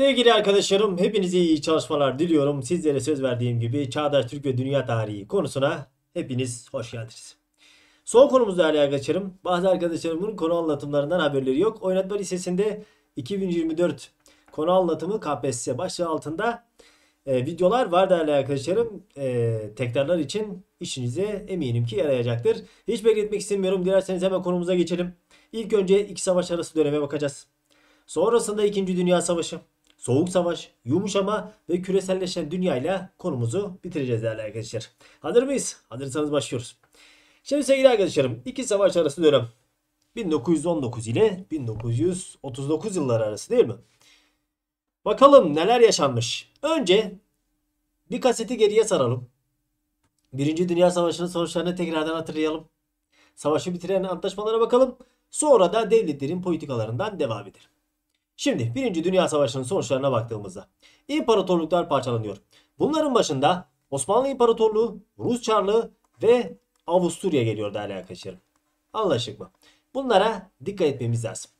Sevgili arkadaşlarım hepinize iyi çalışmalar diliyorum. Sizlere söz verdiğim gibi Çağdaş Türk ve Dünya Tarihi konusuna hepiniz hoş geldiniz. Son konumuz değerli arkadaşlarım. Bazı arkadaşlarımın konu anlatımlarından haberleri yok. Oynatma Lisesi'nde 2024 konu anlatımı KPSS başlığı altında e, videolar var değerli arkadaşlarım. E, tekrarlar için işinize eminim ki yarayacaktır. Hiç bekletmek istemiyorum. Dilerseniz hemen konumuza geçelim. İlk önce iki savaş arası döneme bakacağız. Sonrasında 2. Dünya Savaşı soğuk savaş, yumuşama ve küreselleşen dünyayla konumuzu bitireceğiz değerli arkadaşlar. Hazır mıyız? Hazırsanız başlıyoruz. Şimdi sevgili arkadaşlarım iki savaş arası dönem 1919 ile 1939 yılları arası değil mi? Bakalım neler yaşanmış. Önce bir kaseti geriye saralım. Birinci Dünya Savaşı'nın sonuçlarını tekrardan hatırlayalım. Savaşı bitiren antlaşmalara bakalım. Sonra da devletlerin politikalarından devam edelim. Şimdi 1. Dünya Savaşı'nın sonuçlarına baktığımızda imparatorluklar parçalanıyor. Bunların başında Osmanlı İmparatorluğu, Rus Çarlığı ve Avusturya geliyor değerli arkadaşlarım. Anlaşık mı? Bunlara dikkat etmemiz lazım.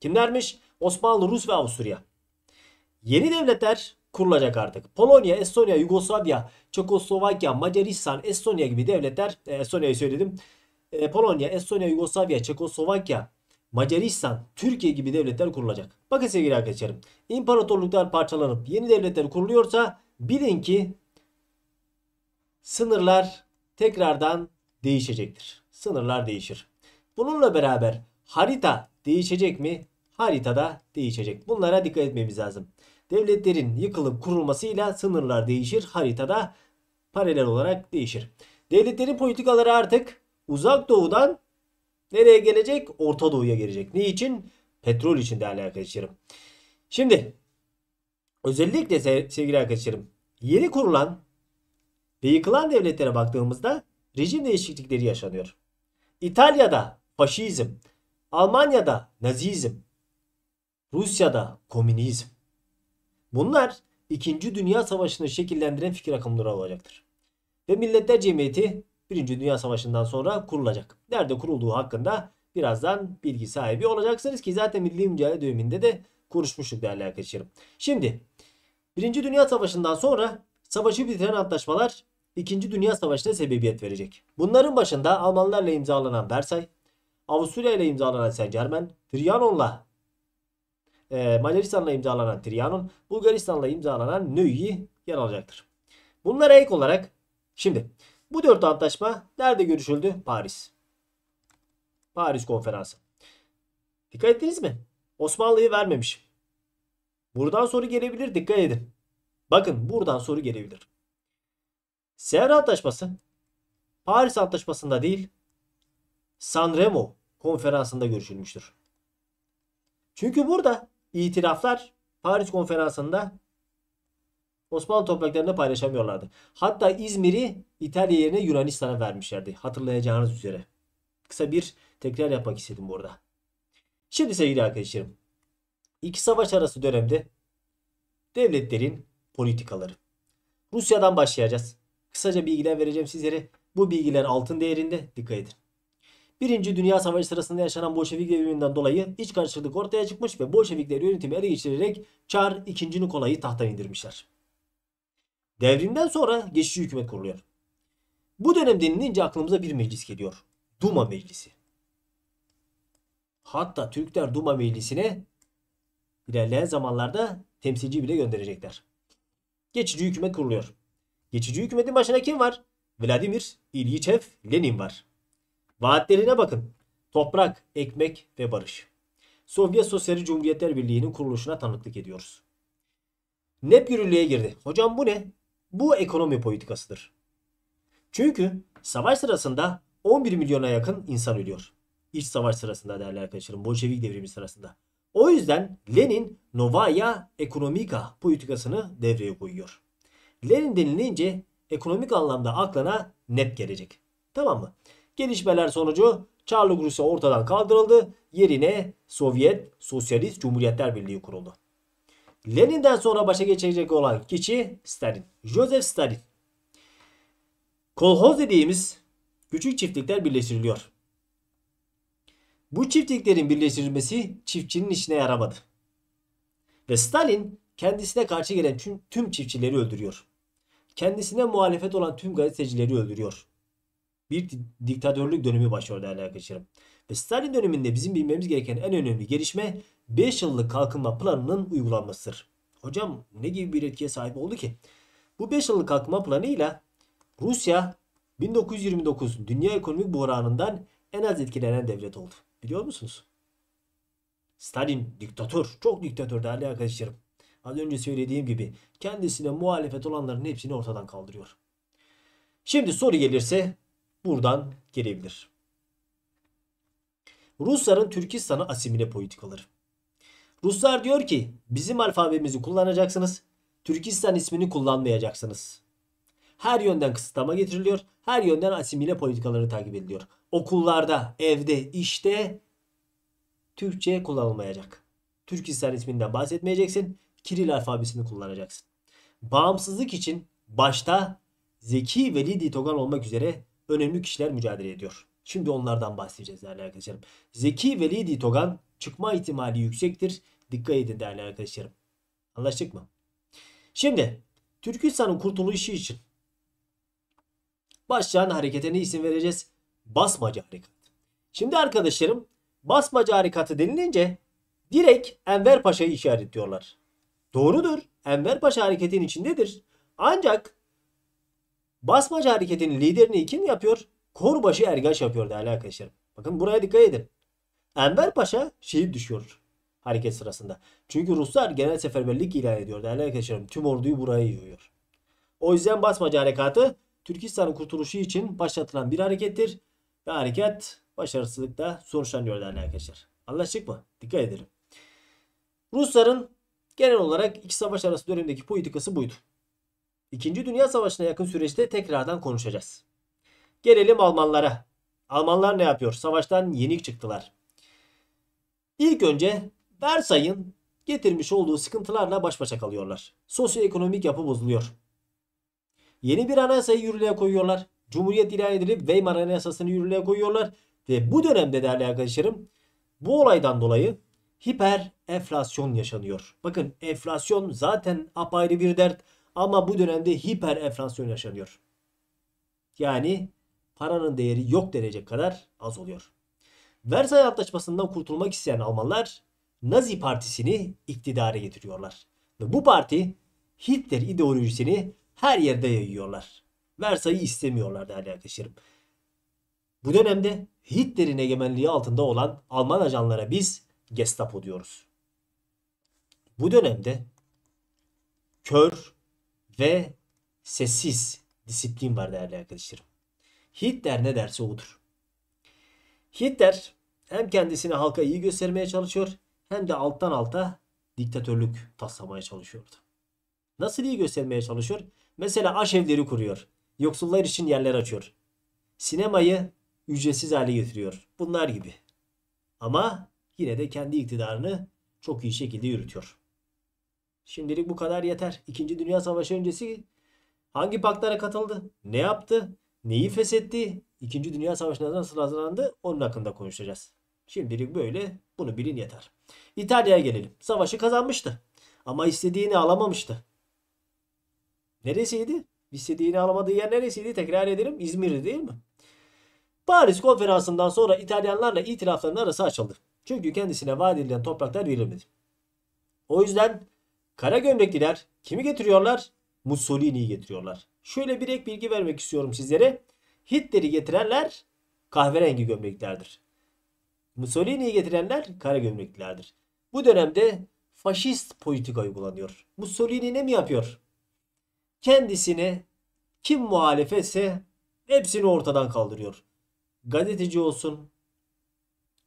Kimlermiş? Osmanlı, Rus ve Avusturya. Yeni devletler kurulacak artık. Polonya, Estonya, Yugoslavya, Çekoslovakya, Macaristan, Estonya gibi devletler, e, Estonya'yı söyledim. E, Polonya, Estonya, Yugoslavya, Çekoslovakya, Macaristan, Türkiye gibi devletler kurulacak. Bakın sevgili arkadaşlarım imparatorluklar parçalanıp yeni devletler kuruluyorsa bilin ki sınırlar tekrardan değişecektir. Sınırlar değişir. Bununla beraber harita değişecek mi? Haritada değişecek. Bunlara dikkat etmemiz lazım. Devletlerin yıkılıp kurulmasıyla sınırlar değişir. Haritada paralel olarak değişir. Devletlerin politikaları artık uzak doğudan Nereye gelecek? Orta Doğu'ya gelecek. Niçin? Petrol için değerli arkadaşlarım. Şimdi özellikle sevgili arkadaşlarım yeni kurulan ve yıkılan devletlere baktığımızda rejim değişiklikleri yaşanıyor. İtalya'da faşizm, Almanya'da nazizm, Rusya'da komünizm. Bunlar 2. Dünya Savaşı'nı şekillendiren fikir akımları olacaktır. Ve Milletler Cemiyeti Birinci Dünya Savaşı'ndan sonra kurulacak. Nerede kurulduğu hakkında birazdan bilgi sahibi olacaksınız ki zaten Milli Mücadele Dönemi'nde de konuşmuştuk değerli arkadaşlarım. Şimdi Birinci Dünya Savaşı'ndan sonra savaşı bitiren antlaşmalar İkinci Dünya Savaşı'na sebebiyet verecek. Bunların başında Almanlarla imzalanan Versay, Avusturya ile imzalanan Saint Germain, Trianon'la e, Macaristan'la imzalanan Trianon, Bulgaristan'la imzalanan Nöyi yer alacaktır. Bunlara ek olarak şimdi bu dört antlaşma nerede görüşüldü? Paris. Paris konferansı. Dikkat ettiniz mi? Osmanlı'yı vermemiş. Buradan soru gelebilir dikkat edin. Bakın buradan soru gelebilir. Sevr Antlaşması Paris Antlaşması'nda değil Sanremo konferansında görüşülmüştür. Çünkü burada itiraflar Paris konferansında Osmanlı topraklarında paylaşamıyorlardı. Hatta İzmir'i İtalya yerine Yunanistan'a vermişlerdi. Hatırlayacağınız üzere. Kısa bir tekrar yapmak istedim burada. Şimdi sevgili arkadaşlarım. İki savaş arası dönemde devletlerin politikaları. Rusya'dan başlayacağız. Kısaca bilgiler vereceğim sizlere. Bu bilgiler altın değerinde. Dikkat edin. Birinci Dünya Savaşı sırasında yaşanan Bolşevik devriminden dolayı iç karışıklık ortaya çıkmış ve Bolşevikler yönetimi ele geçirerek Çar 2. Nikola'yı tahttan indirmişler. Devrimden sonra geçici hükümet kuruluyor. Bu dönem denilince aklımıza bir meclis geliyor. Duma Meclisi. Hatta Türkler Duma Meclisi'ne ilerleyen zamanlarda temsilci bile gönderecekler. Geçici hükümet kuruluyor. Geçici hükümetin başına kim var? Vladimir İlyiçev Lenin var. Vaatlerine bakın. Toprak, ekmek ve barış. Sovyet Sosyalist Cumhuriyetler Birliği'nin kuruluşuna tanıklık ediyoruz. NEP yürürlüğe girdi. Hocam bu ne? Bu ekonomi politikasıdır. Çünkü savaş sırasında 11 milyona yakın insan ölüyor. İç savaş sırasında değerli arkadaşlarım. Bolşevik devrimi sırasında. O yüzden Lenin Novaya Ekonomika politikasını devreye koyuyor. Lenin denilince ekonomik anlamda aklına net gelecek. Tamam mı? Gelişmeler sonucu Çarlık Rusya ortadan kaldırıldı. Yerine Sovyet Sosyalist Cumhuriyetler Birliği kuruldu. Lenin'den sonra başa geçecek olan kişi Stalin. Joseph Stalin. Kolhoz dediğimiz küçük çiftlikler birleştiriliyor. Bu çiftliklerin birleştirilmesi çiftçinin işine yaramadı. Ve Stalin kendisine karşı gelen tüm, tüm çiftçileri öldürüyor. Kendisine muhalefet olan tüm gazetecileri öldürüyor. Bir diktatörlük dönemi başlıyor değerli arkadaşlarım. Ve Stalin döneminde bizim bilmemiz gereken en önemli gelişme 5 yıllık kalkınma planının uygulanmasıdır. Hocam ne gibi bir etkiye sahip oldu ki? Bu 5 yıllık kalkınma planıyla Rusya 1929 dünya ekonomik buhranından en az etkilenen devlet oldu. Biliyor musunuz? Stalin diktatör. Çok diktatör değerli arkadaşlarım. Az önce söylediğim gibi kendisine muhalefet olanların hepsini ortadan kaldırıyor. Şimdi soru gelirse buradan gelebilir. Rusların Türkistan'a asimile politikaları. Ruslar diyor ki bizim alfabemizi kullanacaksınız. Türkistan ismini kullanmayacaksınız. Her yönden kısıtlama getiriliyor. Her yönden asimile politikaları takip ediliyor. Okullarda, evde, işte Türkçe kullanılmayacak. Türkistan isminden bahsetmeyeceksin. Kiril alfabesini kullanacaksın. Bağımsızlık için başta Zeki Veli Ditogan olmak üzere önemli kişiler mücadele ediyor. Şimdi onlardan bahsedeceğiz değerli arkadaşlarım. Zeki ve Lady Togan çıkma ihtimali yüksektir. Dikkat edin değerli arkadaşlarım. Anlaştık mı? Şimdi Türkistan'ın kurtuluşu için başlayan harekete ne isim vereceğiz? Basmacı harekat. Şimdi arkadaşlarım basmacı harekatı denilince direkt Enver Paşa'yı işaretliyorlar. Doğrudur. Enver Paşa hareketin içindedir. Ancak basmacı hareketinin liderini kim yapıyor? Korbaşı ergaş ergaç yapıyor değerli arkadaşlarım. Bakın buraya dikkat edin. Enver Paşa şehit düşüyor hareket sırasında. Çünkü Ruslar genel seferberlik ilan ediyor değerli arkadaşlarım. Tüm orduyu buraya yığıyor. O yüzden basmacı harekatı Türkistan'ın kurtuluşu için başlatılan bir harekettir. Ve hareket başarısızlıkla sonuçlanıyor değerli arkadaşlar. Anlaştık mı? Dikkat edelim. Rusların genel olarak iki savaş arası dönemdeki politikası buydu. İkinci Dünya Savaşı'na yakın süreçte tekrardan konuşacağız. Gelelim Almanlara. Almanlar ne yapıyor? Savaştan yenik çıktılar. İlk önce Versay'ın getirmiş olduğu sıkıntılarla baş başa kalıyorlar. Sosyoekonomik yapı bozuluyor. Yeni bir anayasayı yürürlüğe koyuyorlar. Cumhuriyet ilan edilip Weimar Anayasası'nı yürürlüğe koyuyorlar. Ve bu dönemde değerli arkadaşlarım bu olaydan dolayı hiper enflasyon yaşanıyor. Bakın enflasyon zaten apayrı bir dert ama bu dönemde hiper enflasyon yaşanıyor. Yani paranın değeri yok denecek kadar az oluyor. Versay Antlaşması'ndan kurtulmak isteyen Almanlar Nazi Partisi'ni iktidara getiriyorlar. Ve bu parti Hitler ideolojisini her yerde yayıyorlar. Versay'ı istemiyorlar değerli arkadaşlarım. Bu dönemde Hitler'in egemenliği altında olan Alman ajanlara biz Gestapo diyoruz. Bu dönemde kör ve sessiz disiplin var değerli arkadaşlarım. Hitler ne derse odur. Hitler hem kendisini halka iyi göstermeye çalışıyor hem de alttan alta diktatörlük taslamaya çalışıyordu. Nasıl iyi göstermeye çalışıyor? Mesela aşevleri kuruyor. Yoksullar için yerler açıyor. Sinemayı ücretsiz hale getiriyor. Bunlar gibi. Ama yine de kendi iktidarını çok iyi şekilde yürütüyor. Şimdilik bu kadar yeter. İkinci Dünya Savaşı öncesi hangi paktlara katıldı? Ne yaptı? neyi feshetti, İkinci Dünya Savaşı'na nasıl hazırlandı onun hakkında konuşacağız. Şimdilik böyle bunu bilin yeter. İtalya'ya gelelim. Savaşı kazanmıştı ama istediğini alamamıştı. Neresiydi? İstediğini alamadığı yer neresiydi? Tekrar edelim. İzmir'di değil mi? Paris konferansından sonra İtalyanlarla itilafların arası açıldı. Çünkü kendisine vaat edilen topraklar verilmedi. O yüzden Kara gömlekliler kimi getiriyorlar? Mussolini'yi getiriyorlar. Şöyle bir ek bilgi vermek istiyorum sizlere. Hitler'i getirenler kahverengi gömleklerdir. Mussolini'yi getirenler kara gömleklerdir. Bu dönemde faşist politika uygulanıyor. Mussolini ne mi yapıyor? Kendisini kim muhalefetse hepsini ortadan kaldırıyor. Gazeteci olsun,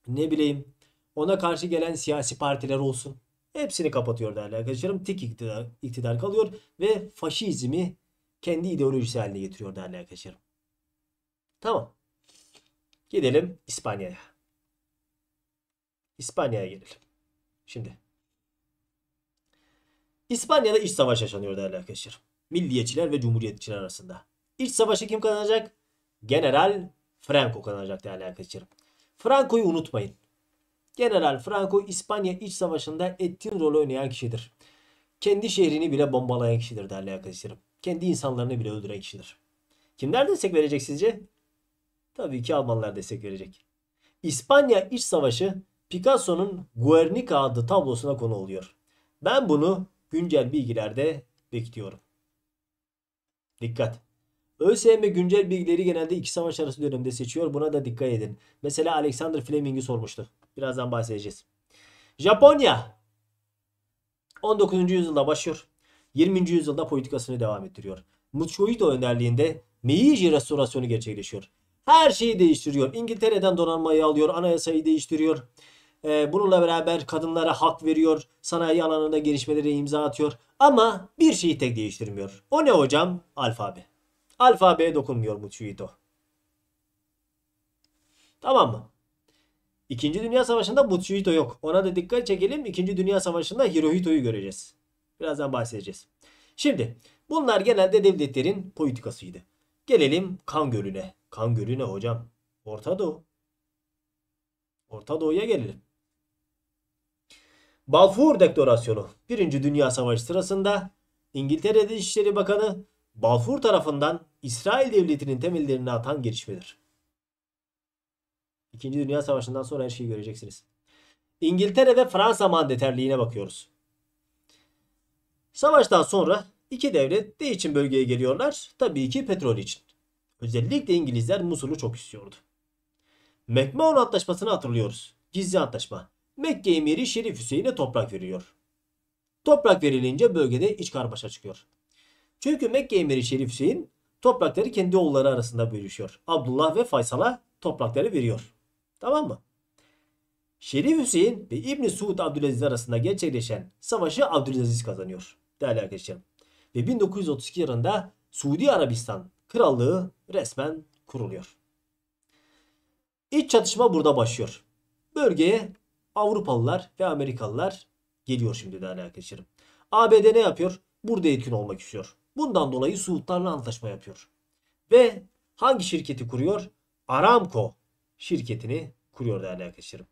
ne bileyim ona karşı gelen siyasi partiler olsun. Hepsini kapatıyor değerli arkadaşlarım. Tek iktidar, iktidar kalıyor ve faşizmi kendi ideolojisi haline getiriyor değerli arkadaşlarım. Tamam. Gidelim İspanya'ya. İspanya'ya gelelim. Şimdi. İspanya'da iç savaş yaşanıyor değerli arkadaşlar. Milliyetçiler ve cumhuriyetçiler arasında. İç savaşı kim kazanacak? General Franco kazanacak değerli arkadaşlarım. Franco'yu unutmayın. General Franco İspanya iç savaşında etkin rol oynayan kişidir. Kendi şehrini bile bombalayan kişidir değerli arkadaşlarım. Kendi insanlarını bile öldüren kişiler. Kimler destek verecek sizce? Tabii ki Almanlar destek verecek. İspanya İç Savaşı Picasso'nun Guernica adlı tablosuna konu oluyor. Ben bunu güncel bilgilerde bekliyorum. Dikkat! ÖSYM güncel bilgileri genelde iki savaş arası dönemde seçiyor. Buna da dikkat edin. Mesela Alexander Fleming'i sormuştu. Birazdan bahsedeceğiz. Japonya 19. yüzyılda başlıyor. 20. yüzyılda politikasını devam ettiriyor. Mucioito önderliğinde Meiji restorasyonu gerçekleşiyor. Her şeyi değiştiriyor. İngiltere'den donanmayı alıyor, anayasayı değiştiriyor. Ee, bununla beraber kadınlara hak veriyor, sanayi alanında gelişmeleri imza atıyor. Ama bir şeyi tek değiştirmiyor. O ne hocam? Alfabe. Alfabeye dokunmuyor Mucioito. Tamam mı? İkinci Dünya Savaşı'nda Butsuhito yok. Ona da dikkat çekelim. İkinci Dünya Savaşı'nda Hirohito'yu göreceğiz. Birazdan bahsedeceğiz. Şimdi bunlar genelde devletlerin politikasıydı. Gelelim Kan Gölü'ne. Kan Gölü'ne hocam. Orta Doğu. Orta Doğu'ya gelelim. Balfour Deklarasyonu Birinci Dünya Savaşı sırasında İngiltere Dışişleri Bakanı Balfour tarafından İsrail Devleti'nin temellerini atan gelişmedir. İkinci Dünya Savaşı'ndan sonra her şeyi göreceksiniz. İngiltere ve Fransa mandeterliğine bakıyoruz. Savaştan sonra iki devlet ne için bölgeye geliyorlar? Tabii ki petrol için. Özellikle İngilizler Musul'u çok istiyordu. Mekmaon Antlaşması'nı hatırlıyoruz. Gizli antlaşma. Mekke emiri Şerif Hüseyin'e toprak veriyor. Toprak verilince bölgede iç karmaşa çıkıyor. Çünkü Mekke emiri Şerif Hüseyin toprakları kendi oğulları arasında bölüşüyor. Abdullah ve Faysal'a toprakları veriyor. Tamam mı? Şerif Hüseyin ve İbni Suud Abdülaziz arasında gerçekleşen savaşı Abdülaziz kazanıyor değerli arkadaşlarım. Ve 1932 yılında Suudi Arabistan Krallığı resmen kuruluyor. İç çatışma burada başlıyor. Bölgeye Avrupalılar ve Amerikalılar geliyor şimdi değerli arkadaşlarım. ABD ne yapıyor? Burada etkin olmak istiyor. Bundan dolayı Suudlarla antlaşma yapıyor. Ve hangi şirketi kuruyor? Aramco şirketini kuruyor değerli arkadaşlarım.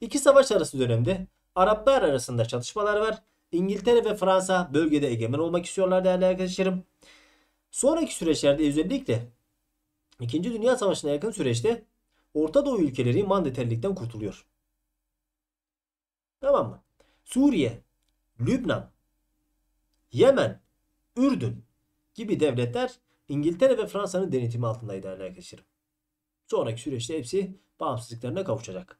İki savaş arası dönemde Araplar arasında çatışmalar var İngiltere ve Fransa bölgede egemen olmak istiyorlar değerli arkadaşlarım. Sonraki süreçlerde özellikle 2. Dünya Savaşı'na yakın süreçte Orta Doğu ülkeleri mandeterlikten kurtuluyor. Tamam mı? Suriye, Lübnan, Yemen, Ürdün gibi devletler İngiltere ve Fransa'nın denetimi altındaydı değerli arkadaşlarım. Sonraki süreçte hepsi bağımsızlıklarına kavuşacak.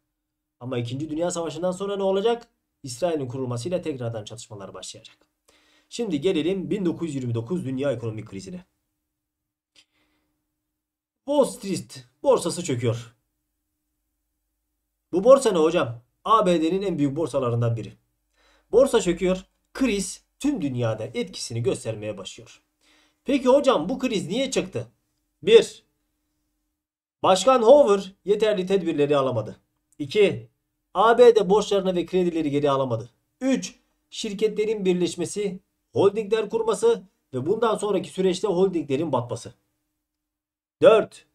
Ama 2. Dünya Savaşı'ndan sonra ne olacak? İsrail'in kurulmasıyla tekrardan çatışmalar başlayacak. Şimdi gelelim 1929 dünya ekonomik krizine. Wall Street borsası çöküyor. Bu borsa ne hocam? ABD'nin en büyük borsalarından biri. Borsa çöküyor. Kriz tüm dünyada etkisini göstermeye başlıyor. Peki hocam bu kriz niye çıktı? 1. Başkan Hoover yeterli tedbirleri alamadı. 2. ABD borçlarını ve kredileri geri alamadı. 3. Şirketlerin birleşmesi, holdingler kurması ve bundan sonraki süreçte holdinglerin batması. 4.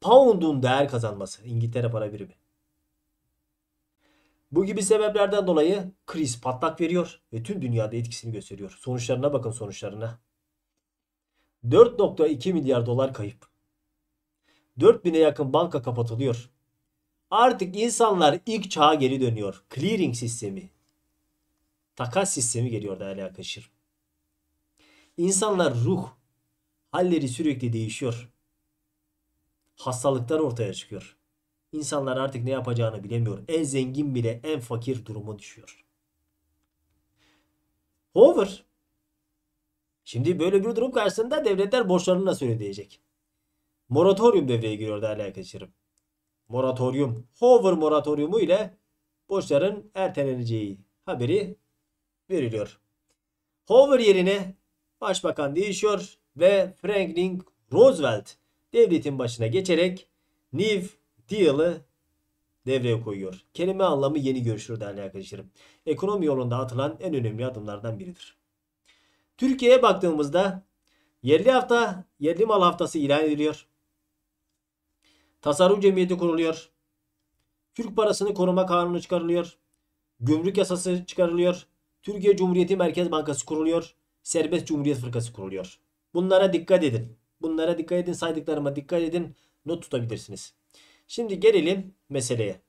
Pound'un değer kazanması. İngiltere para birimi. Bu gibi sebeplerden dolayı kriz patlak veriyor ve tüm dünyada etkisini gösteriyor. Sonuçlarına bakın sonuçlarına. 4.2 milyar dolar kayıp. 4000'e yakın banka kapatılıyor. Artık insanlar ilk çağa geri dönüyor. Clearing sistemi. Takas sistemi geliyor değerli arkadaşlar. İnsanlar ruh halleri sürekli değişiyor. Hastalıklar ortaya çıkıyor. İnsanlar artık ne yapacağını bilemiyor. En zengin bile en fakir duruma düşüyor. Hover Şimdi böyle bir durum karşısında devletler borçlarını nasıl ödeyecek? Moratorium devreye giriyor değerli arkadaşlarım moratoryum, hover moratoryumu ile borçların erteleneceği haberi veriliyor. Hover yerine başbakan değişiyor ve Franklin Roosevelt devletin başına geçerek New Deal'ı devreye koyuyor. Kelime anlamı yeni görüşür değerli arkadaşlarım. Ekonomi yolunda atılan en önemli adımlardan biridir. Türkiye'ye baktığımızda yerli hafta, yerli mal haftası ilan ediliyor. Tasarruf cemiyeti kuruluyor. Türk parasını koruma kanunu çıkarılıyor. Gümrük yasası çıkarılıyor. Türkiye Cumhuriyeti Merkez Bankası kuruluyor. Serbest Cumhuriyet Fırkası kuruluyor. Bunlara dikkat edin. Bunlara dikkat edin. Saydıklarıma dikkat edin. Not tutabilirsiniz. Şimdi gelelim meseleye.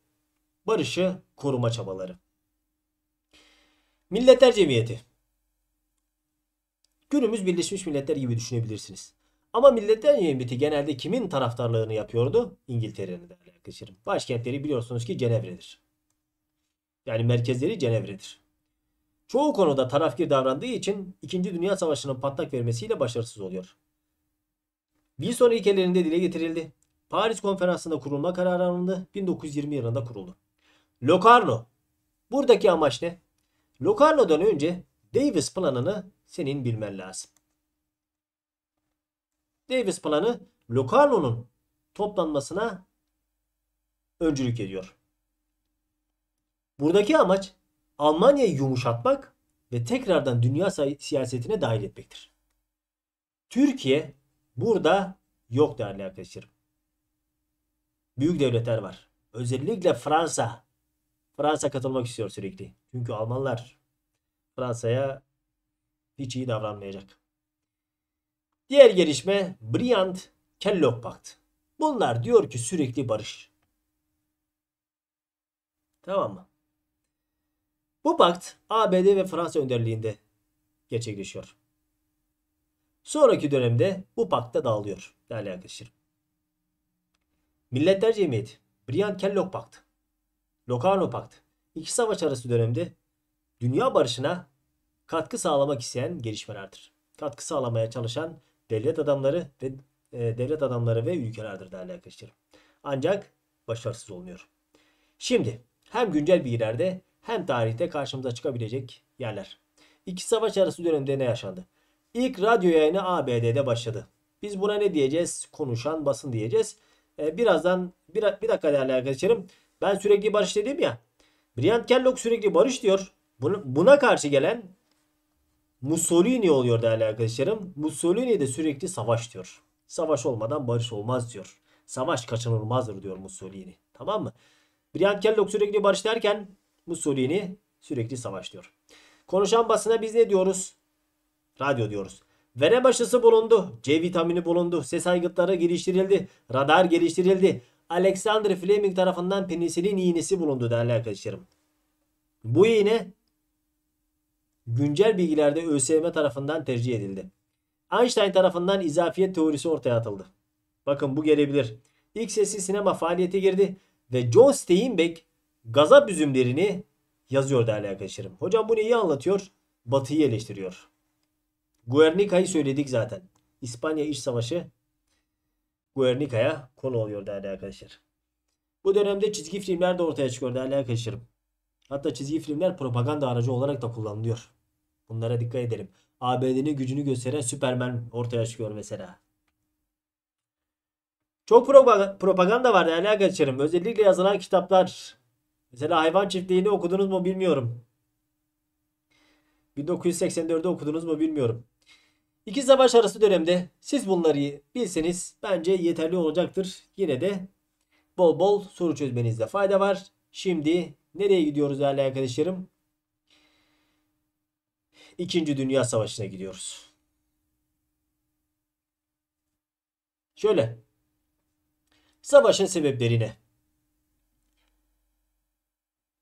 Barışı koruma çabaları. Milletler Cemiyeti. Günümüz Birleşmiş Milletler gibi düşünebilirsiniz. Ama Milletler Cemiyeti genelde kimin taraftarlığını yapıyordu? İngiltere'nin değerli arkadaşlarım. Başkentleri biliyorsunuz ki Cenevre'dir. Yani merkezleri Cenevre'dir. Çoğu konuda tarafkir davrandığı için 2. Dünya Savaşı'nın patlak vermesiyle başarısız oluyor. Wilson ilkelerinde dile getirildi. Paris Konferansı'nda kurulma kararı alındı. 1920 yılında kuruldu. Locarno. Buradaki amaç ne? Locarno'dan önce Davis planını senin bilmen lazım. Davis planı Locarno'nun toplanmasına öncülük ediyor. Buradaki amaç Almanya'yı yumuşatmak ve tekrardan dünya siyasetine dahil etmektir. Türkiye burada yok değerli arkadaşlarım. Büyük devletler var. Özellikle Fransa. Fransa katılmak istiyor sürekli. Çünkü Almanlar Fransa'ya hiç iyi davranmayacak. Diğer gelişme Briand Kellogg Pact. Bunlar diyor ki sürekli barış. Tamam mı? Bu pakt ABD ve Fransa önderliğinde gerçekleşiyor. Sonraki dönemde bu pakta dağılıyor değerli arkadaşlar. Milletler Cemiyeti, Briand-Kellogg Paktı, Locarno Paktı İki savaş arası dönemde dünya barışına katkı sağlamak isteyen gelişmelerdir. Katkı sağlamaya çalışan devlet adamları ve e, devlet adamları ve ülkelerdir değerli arkadaşlarım. Ancak başarısız olmuyor. Şimdi hem güncel bilgilerde hem tarihte karşımıza çıkabilecek yerler. İki savaş arası dönemde ne yaşandı? İlk radyo yayını ABD'de başladı. Biz buna ne diyeceğiz? Konuşan basın diyeceğiz. Ee, birazdan bir, bir dakika değerli arkadaşlarım. Ben sürekli barış dedim ya. Brian Kellogg sürekli barış diyor. Buna, buna karşı gelen Mussolini oluyor değerli arkadaşlarım. Mussolini de sürekli savaş diyor. Savaş olmadan barış olmaz diyor. Savaş kaçınılmazdır diyor Mussolini. Tamam mı? Brian Kellogg sürekli barış derken Mussolini sürekli savaş diyor. Konuşan basına biz ne diyoruz? Radyo diyoruz. Vene başısı bulundu. C vitamini bulundu. Ses aygıtları geliştirildi. Radar geliştirildi. Alexander Fleming tarafından penisilin iğnesi bulundu değerli arkadaşlarım. Bu iğne güncel bilgilerde ÖSYM tarafından tercih edildi. Einstein tarafından izafiyet teorisi ortaya atıldı. Bakın bu gelebilir. İlk sesli sinema faaliyete girdi ve John Steinbeck gazap üzümlerini yazıyor değerli arkadaşlarım. Hocam bu neyi anlatıyor? Batı'yı eleştiriyor. Guernica'yı söyledik zaten. İspanya İç Savaşı Guernica'ya konu oluyor değerli arkadaşlar. Bu dönemde çizgi filmler de ortaya çıkıyor değerli arkadaşlarım. Hatta çizgi filmler propaganda aracı olarak da kullanılıyor. Bunlara dikkat edelim. ABD'nin gücünü gösteren Superman ortaya çıkıyor mesela. Çok propaganda var değerli arkadaşlarım. Özellikle yazılan kitaplar. Mesela hayvan çiftliğini okudunuz mu bilmiyorum. 1984'de okudunuz mu bilmiyorum. İki savaş arası dönemde siz bunları bilseniz bence yeterli olacaktır. Yine de bol bol soru çözmenizde fayda var. Şimdi nereye gidiyoruz değerli arkadaşlarım? 2. Dünya Savaşı'na gidiyoruz. Şöyle. Savaşın sebepleri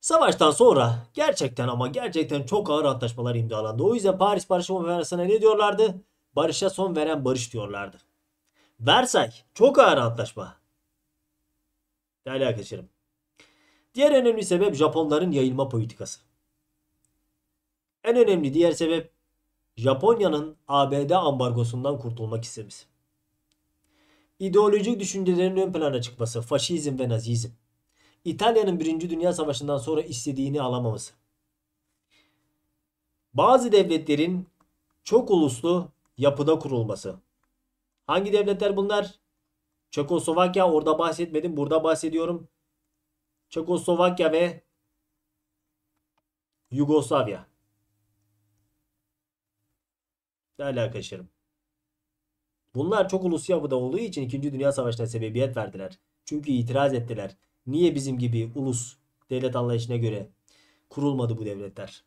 Savaştan sonra gerçekten ama gerçekten çok ağır antlaşmalar imzalandı. O yüzden Paris Barış Konferansı'na ne diyorlardı? Barışa son veren barış diyorlardı. Versay çok ağır antlaşma. Değerli arkadaşlarım. Diğer önemli sebep Japonların yayılma politikası. En önemli diğer sebep Japonya'nın ABD ambargosundan kurtulmak istemesi. İdeolojik düşüncelerin ön plana çıkması, faşizm ve nazizm. İtalya'nın 1. Dünya Savaşı'ndan sonra istediğini alamaması. Bazı devletlerin çok uluslu yapıda kurulması. Hangi devletler bunlar? Çekoslovakya orada bahsetmedim, burada bahsediyorum. Çekoslovakya ve Yugoslavya. Hala kaşarım. Bunlar çok uluslu yapıda olduğu için 2. Dünya Savaşı'na sebebiyet verdiler. Çünkü itiraz ettiler. Niye bizim gibi ulus devlet anlayışına göre kurulmadı bu devletler?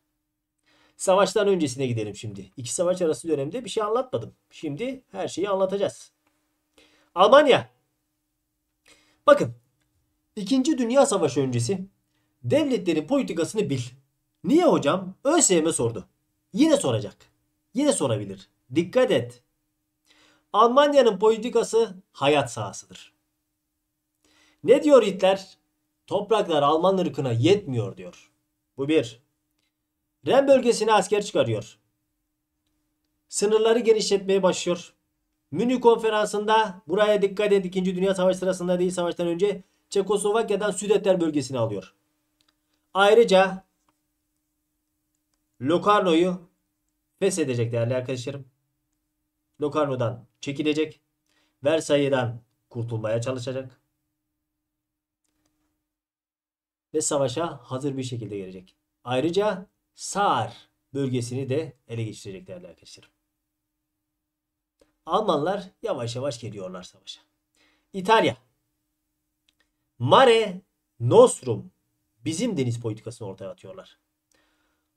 Savaştan öncesine gidelim şimdi. İki savaş arası dönemde bir şey anlatmadım. Şimdi her şeyi anlatacağız. Almanya. Bakın. İkinci Dünya Savaşı öncesi devletlerin politikasını bil. Niye hocam? ÖSYM sordu. Yine soracak. Yine sorabilir. Dikkat et. Almanya'nın politikası hayat sahasıdır. Ne diyor Hitler? Topraklar Alman ırkına yetmiyor diyor. Bu bir. Ren bölgesine asker çıkarıyor. Sınırları genişletmeye başlıyor. Münih konferansında buraya dikkat edin 2. Dünya Savaşı sırasında değil savaştan önce Çekoslovakya'dan Südetler bölgesini alıyor. Ayrıca Locarno'yu feshedecek değerli arkadaşlarım. Locarno'dan çekilecek. Versailles'den kurtulmaya çalışacak. Ve savaşa hazır bir şekilde gelecek. Ayrıca Saar bölgesini de ele geçirecek değerli arkadaşlarım. Almanlar yavaş yavaş geliyorlar savaşa. İtalya. Mare Nostrum bizim deniz politikasını ortaya atıyorlar.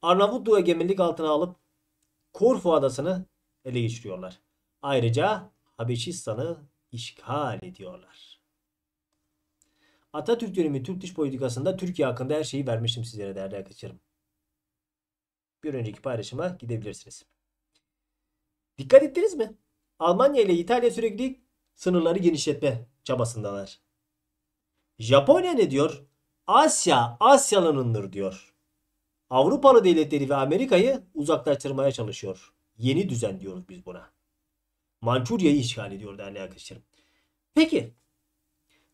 Arnavutluğu egemenlik altına alıp Korfu adasını ele geçiriyorlar. Ayrıca Habeşistan'ı işgal ediyorlar. Atatürk dönemi Türk dış politikasında Türkiye hakkında her şeyi vermiştim sizlere değerli arkadaşlarım. Bir önceki paylaşıma gidebilirsiniz. Dikkat ettiniz mi? Almanya ile İtalya sürekli sınırları genişletme çabasındalar. Japonya ne diyor? Asya Asyalı'nındır diyor. Avrupalı devletleri ve Amerika'yı uzaklaştırmaya çalışıyor. Yeni düzen diyoruz biz buna. Mançurya'yı işgal ediyor değerli arkadaşlarım. Peki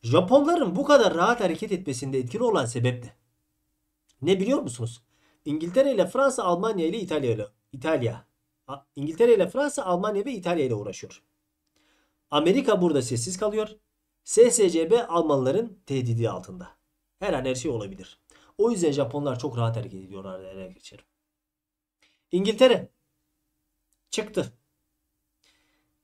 Japonların bu kadar rahat hareket etmesinde etkili olan sebep ne? Ne biliyor musunuz? İngiltere ile Fransa, Almanya ile İtalya ile İtalya. İngiltere ile Fransa, Almanya ve İtalya ile uğraşıyor. Amerika burada sessiz kalıyor. SSCB Almanların tehdidi altında. Her an her şey olabilir. O yüzden Japonlar çok rahat hareket ediyorlar ele geçerim. İngiltere çıktı.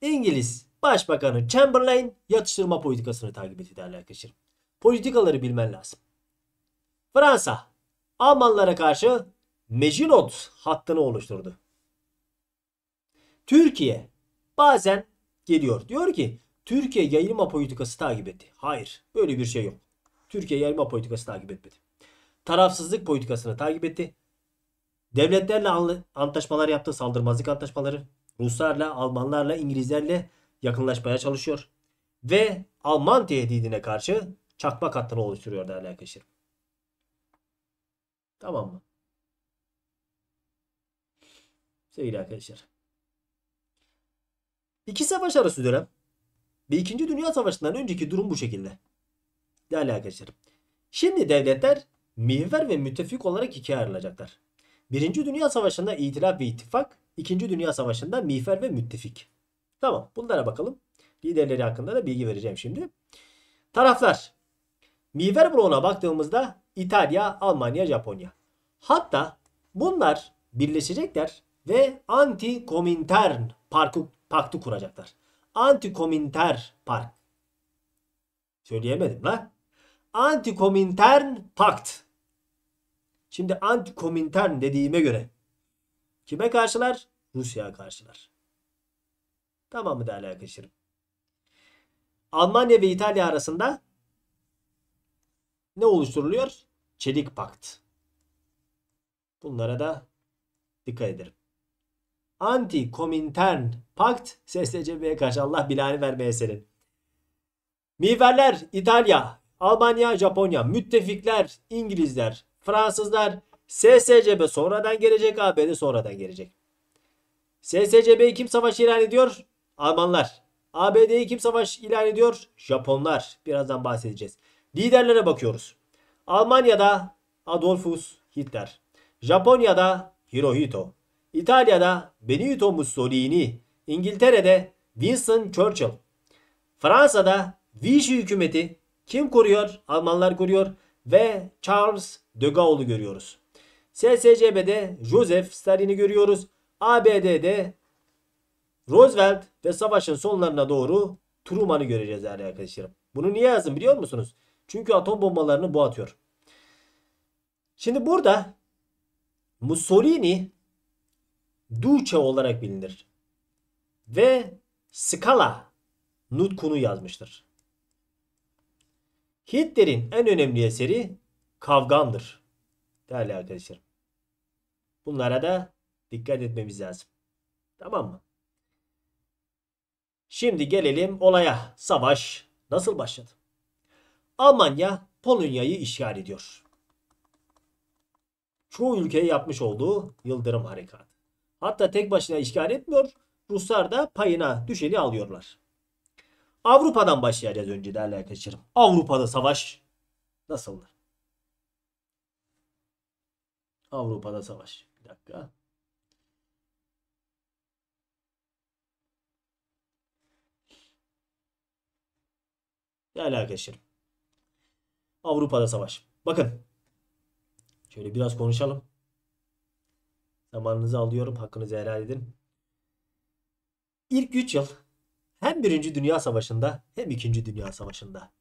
İngiliz Başbakanı Chamberlain yatıştırma politikasını takip etti değerli arkadaşlarım. Politikaları bilmen lazım. Fransa Almanlara karşı Mejinot hattını oluşturdu. Türkiye bazen geliyor. Diyor ki Türkiye yayılma politikası takip etti. Hayır böyle bir şey yok. Türkiye yayılma politikası takip etmedi tarafsızlık politikasını takip etti. Devletlerle antlaşmalar yaptı. Saldırmazlık antlaşmaları. Ruslarla, Almanlarla, İngilizlerle yakınlaşmaya çalışıyor. Ve Alman tehdidine karşı çakma hattını oluşturuyor değerli arkadaşlarım. Tamam mı? Sevgili arkadaşlar. İki savaş arası dönem ve İkinci Dünya Savaşı'ndan önceki durum bu şekilde. Değerli arkadaşlarım. Şimdi devletler mihver ve müttefik olarak ikiye ayrılacaklar. Birinci Dünya Savaşı'nda itilaf ve ittifak, İkinci Dünya Savaşı'nda mihver ve müttefik. Tamam bunlara bakalım. Liderleri hakkında da bilgi vereceğim şimdi. Taraflar. Mihver bloğuna baktığımızda İtalya, Almanya, Japonya. Hatta bunlar birleşecekler ve anti-komintern parkı, paktı kuracaklar. anti Komintern park. Söyleyemedim lan. Anti-komintern pakt. Şimdi antikomintern dediğime göre kime karşılar? Rusya'ya karşılar. Tamam mı değerli arkadaşlarım? Almanya ve İtalya arasında ne oluşturuluyor? Çelik Pakt. Bunlara da dikkat edelim. Anti Komintern Pakt SSCB'ye karşı Allah bilanı vermeye senin. Miverler İtalya, Almanya, Japonya, müttefikler İngilizler, Fransızlar SSCB sonradan gelecek. ABD sonradan gelecek. SSCB'yi kim savaş ilan ediyor? Almanlar. ABD'yi kim savaş ilan ediyor? Japonlar. Birazdan bahsedeceğiz. Liderlere bakıyoruz. Almanya'da Adolfus Hitler. Japonya'da Hirohito. İtalya'da Benito Mussolini. İngiltere'de Winston Churchill. Fransa'da Vichy hükümeti kim kuruyor? Almanlar kuruyor ve Charles de Gaulle'u görüyoruz. SSCB'de Joseph Stalin'i görüyoruz. ABD'de Roosevelt ve savaşın sonlarına doğru Truman'ı göreceğiz değerli arkadaşlarım. Bunu niye yazdım biliyor musunuz? Çünkü atom bombalarını bu atıyor. Şimdi burada Mussolini Duce olarak bilinir. Ve Scala nutkunu yazmıştır. Hitler'in en önemli eseri kavgandır. Değerli arkadaşlarım. Bunlara da dikkat etmemiz lazım. Tamam mı? Şimdi gelelim olaya. Savaş nasıl başladı? Almanya Polonya'yı işgal ediyor. Çoğu ülkeye yapmış olduğu yıldırım harekatı. Hatta tek başına işgal etmiyor. Ruslar da payına düşeni alıyorlar. Avrupa'dan başlayacağız önce değerli arkadaşlarım. Avrupa'da savaş nasıldır? Avrupa'da savaş. Bir dakika. Değerli arkadaşlarım. Avrupa'da savaş. Bakın. Şöyle biraz konuşalım. Zamanınızı alıyorum. Hakkınızı helal edin. İlk 3 yıl hem Birinci Dünya Savaşı'nda hem İkinci Dünya Savaşı'nda.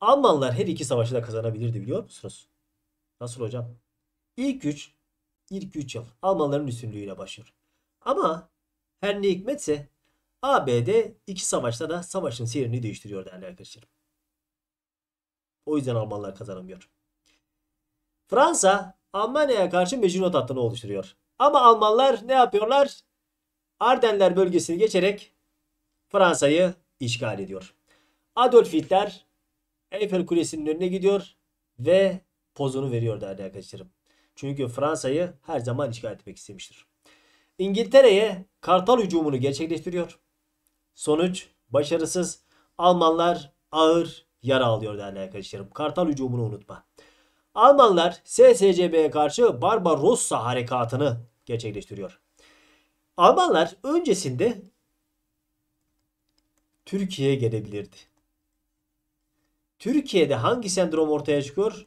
Almanlar her iki savaşı da kazanabilirdi biliyor musunuz? Nasıl hocam? İlk üç, ilk üç yıl Almanların üstünlüğüyle başlıyor. Ama her ne hikmetse ABD iki savaşta da savaşın seyrini değiştiriyor değerli arkadaşlarım. O yüzden Almanlar kazanamıyor. Fransa Almanya'ya karşı Mecnunot hattını oluşturuyor. Ama Almanlar ne yapıyorlar? Ardenler bölgesini geçerek Fransa'yı işgal ediyor. Adolf Hitler Eiffel Kulesi'nin önüne gidiyor ve pozunu veriyor değerli arkadaşlarım. Çünkü Fransa'yı her zaman işgal etmek istemiştir. İngiltere'ye kartal hücumunu gerçekleştiriyor. Sonuç başarısız. Almanlar ağır yara alıyor değerli arkadaşlarım. Kartal hücumunu unutma. Almanlar SSCB'ye karşı Barbarossa harekatını gerçekleştiriyor. Almanlar öncesinde Türkiye'ye gelebilirdi. Türkiye'de hangi sendrom ortaya çıkıyor?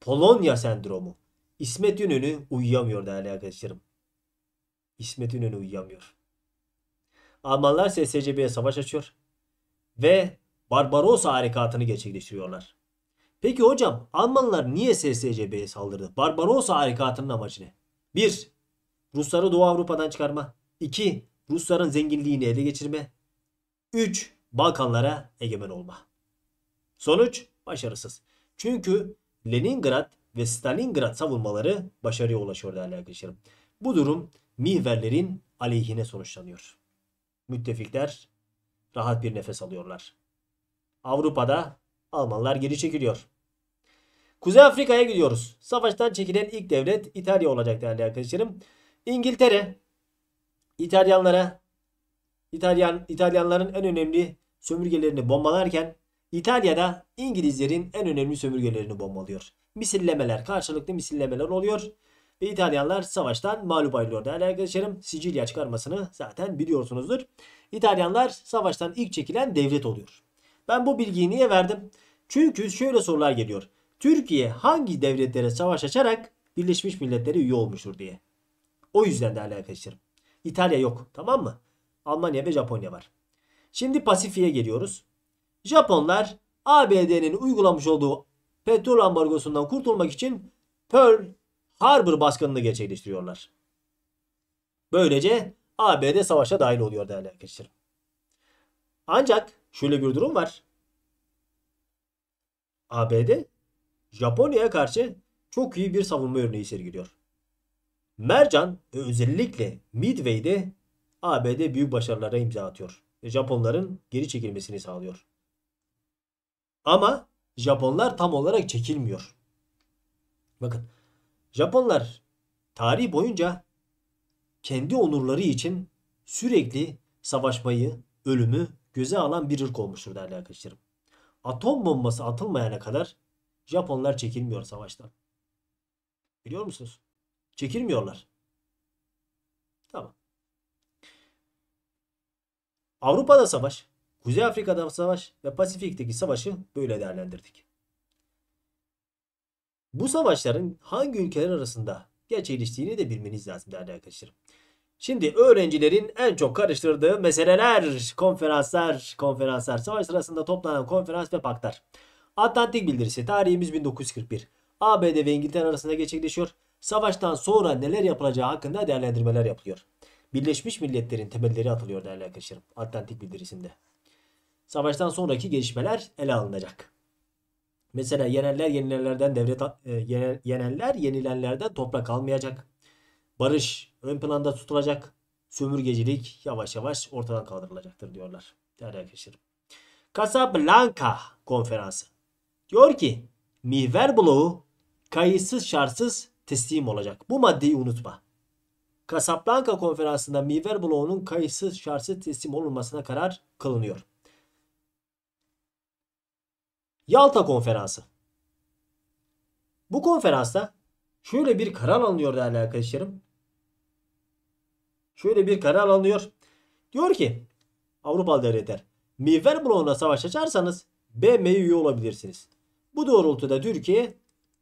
Polonya sendromu. İsmet İnönü uyuyamıyor değerli arkadaşlarım. İsmet İnönü uyuyamıyor. Almanlar SSCB'ye savaş açıyor ve Barbarossa harekatını gerçekleştiriyorlar. Peki hocam Almanlar niye SSCB'ye saldırdı? Barbarossa harekatının amacı ne? 1. Rusları Doğu Avrupa'dan çıkarma. 2. Rusların zenginliğini ele geçirme. 3. Balkanlara egemen olma. Sonuç başarısız. Çünkü Leningrad ve Stalingrad savunmaları başarıya ulaşıyor değerli arkadaşlarım. Bu durum mihverlerin aleyhine sonuçlanıyor. Müttefikler rahat bir nefes alıyorlar. Avrupa'da Almanlar geri çekiliyor. Kuzey Afrika'ya gidiyoruz. Savaştan çekilen ilk devlet İtalya olacak değerli arkadaşlarım. İngiltere İtalyanlara İtalyan İtalyanların en önemli sömürgelerini bombalarken İtalya'da İngilizlerin en önemli sömürgelerini bombalıyor. Misillemeler, karşılıklı misillemeler oluyor. Ve İtalyanlar savaştan mağlup ayrılıyor değerli arkadaşlarım. Sicilya çıkarmasını zaten biliyorsunuzdur. İtalyanlar savaştan ilk çekilen devlet oluyor. Ben bu bilgiyi niye verdim? Çünkü şöyle sorular geliyor. Türkiye hangi devletlere savaş açarak Birleşmiş Milletleri üye olmuştur diye. O yüzden değerli arkadaşlarım. İtalya yok tamam mı? Almanya ve Japonya var. Şimdi Pasifik'e geliyoruz. Japonlar ABD'nin uygulamış olduğu petrol ambargosundan kurtulmak için Pearl Harbor baskınını gerçekleştiriyorlar. Böylece ABD savaşa dahil oluyor değerli arkadaşlarım. Ancak şöyle bir durum var. ABD Japonya'ya karşı çok iyi bir savunma örneği sergiliyor. Mercan özellikle Midway'de ABD büyük başarılara imza atıyor. Japonların geri çekilmesini sağlıyor. Ama Japonlar tam olarak çekilmiyor. Bakın Japonlar tarih boyunca kendi onurları için sürekli savaşmayı, ölümü göze alan bir ırk olmuştur değerli arkadaşlarım. Atom bombası atılmayana kadar Japonlar çekilmiyor savaştan. Biliyor musunuz? Çekilmiyorlar. Avrupa'da savaş, Kuzey Afrika'da savaş ve Pasifik'teki savaşı böyle değerlendirdik. Bu savaşların hangi ülkeler arasında gerçekleştiğini de bilmeniz lazım değerli arkadaşlarım. Şimdi öğrencilerin en çok karıştırdığı meseleler, konferanslar, konferanslar, savaş sırasında toplanan konferans ve paktlar. Atlantik bildirisi tarihimiz 1941. ABD ve İngiltere arasında gerçekleşiyor. Savaştan sonra neler yapılacağı hakkında değerlendirmeler yapılıyor. Birleşmiş Milletler'in temelleri atılıyor değerli arkadaşlarım Atlantik bildirisinde. Savaştan sonraki gelişmeler ele alınacak. Mesela yenenler yenilenlerden devlet e, yenenler yenilenlerden toprak almayacak. Barış ön planda tutulacak. Sömürgecilik yavaş yavaş ortadan kaldırılacaktır diyorlar değerli arkadaşlarım. Casablanca konferansı. Diyor ki mihver bloğu kayıtsız şartsız teslim olacak. Bu maddeyi unutma. Casablanca konferansında Miver bloğunun kayıtsız şartsız teslim olunmasına karar kılınıyor. Yalta konferansı. Bu konferansta şöyle bir karar alınıyor değerli arkadaşlarım. Şöyle bir karar alınıyor. Diyor ki Avrupalı devletler Miver bloğuna savaş açarsanız BM'ye üye olabilirsiniz. Bu doğrultuda Türkiye,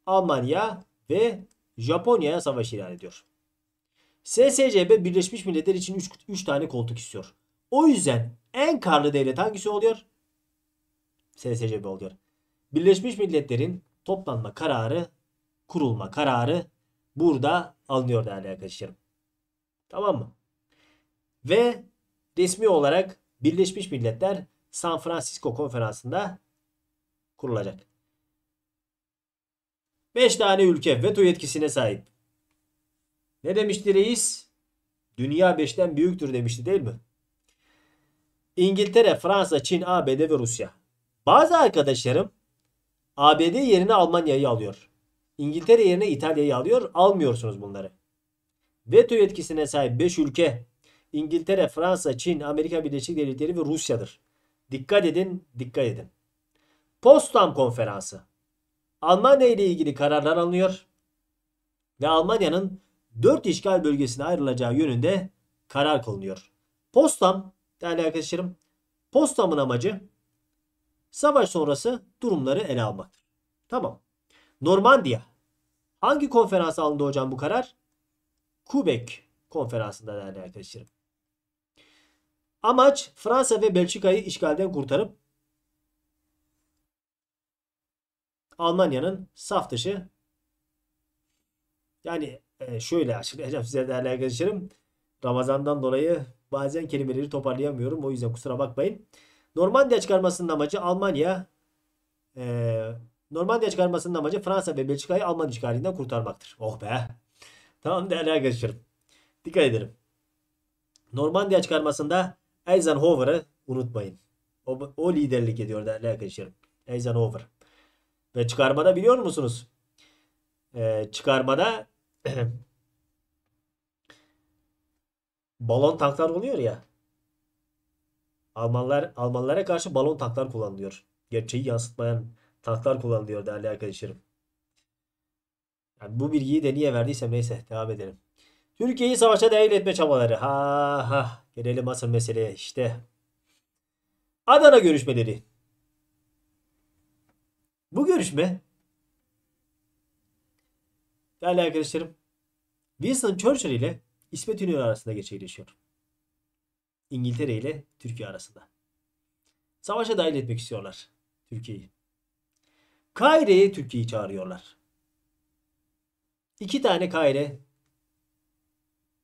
Almanya ve Japonya'ya savaş ilan ediyor. SSCB Birleşmiş Milletler için 3 tane koltuk istiyor. O yüzden en karlı devlet hangisi oluyor? SSCB oluyor. Birleşmiş Milletler'in toplanma kararı, kurulma kararı burada alınıyor değerli arkadaşlarım. Tamam mı? Ve resmi olarak Birleşmiş Milletler San Francisco konferansında kurulacak. 5 tane ülke veto yetkisine sahip. Ne demişti reis? Dünya 5'ten büyüktür demişti değil mi? İngiltere, Fransa, Çin, ABD ve Rusya. Bazı arkadaşlarım ABD yerine Almanya'yı alıyor. İngiltere yerine İtalya'yı alıyor. Almıyorsunuz bunları. Veto yetkisine sahip 5 ülke İngiltere, Fransa, Çin, Amerika Birleşik Devletleri ve Rusya'dır. Dikkat edin, dikkat edin. Potsdam Konferansı. Almanya ile ilgili kararlar alınıyor ve Almanya'nın 4 işgal bölgesine ayrılacağı yönünde karar kılınıyor. Postam değerli arkadaşlarım postamın amacı savaş sonrası durumları ele almaktır. Tamam. Normandiya hangi konferans alındı hocam bu karar? Kubek konferansında değerli arkadaşlarım. Amaç Fransa ve Belçika'yı işgalden kurtarıp Almanya'nın saf dışı yani ee, şöyle açıklayacağım size değerli arkadaşlarım. Ramazan'dan dolayı bazen kelimeleri toparlayamıyorum. O yüzden kusura bakmayın. Normandiya çıkarmasının amacı Almanya e, Normandiya çıkarmasının amacı Fransa ve Belçika'yı Alman işgalinden kurtarmaktır. Oh be. Tamam değerli arkadaşlarım. Dikkat ederim. Normandiya çıkarmasında Eisenhower'ı unutmayın. O, o liderlik ediyor değerli arkadaşlarım. Eisenhower. Ve çıkarmada biliyor musunuz? Ee, çıkarmada balon tanklar oluyor ya. Almanlar Almanlara karşı balon tanklar kullanılıyor. Gerçeği yansıtmayan tanklar kullanılıyor değerli arkadaşlarım. Yani bu bilgiyi de niye verdiysem neyse devam edelim. Türkiye'yi savaşa dahil etme çabaları. Ha ha. Gelelim asıl meseleye işte. Adana görüşmeleri. Bu görüşme Değerli arkadaşlarım, Winston Churchill ile İsmet İnönü arasında gerçekleşiyor. İngiltere ile Türkiye arasında. Savaşa dahil etmek istiyorlar Türkiye'yi. Kaire'ye Türkiye'yi çağırıyorlar. İki tane Kaire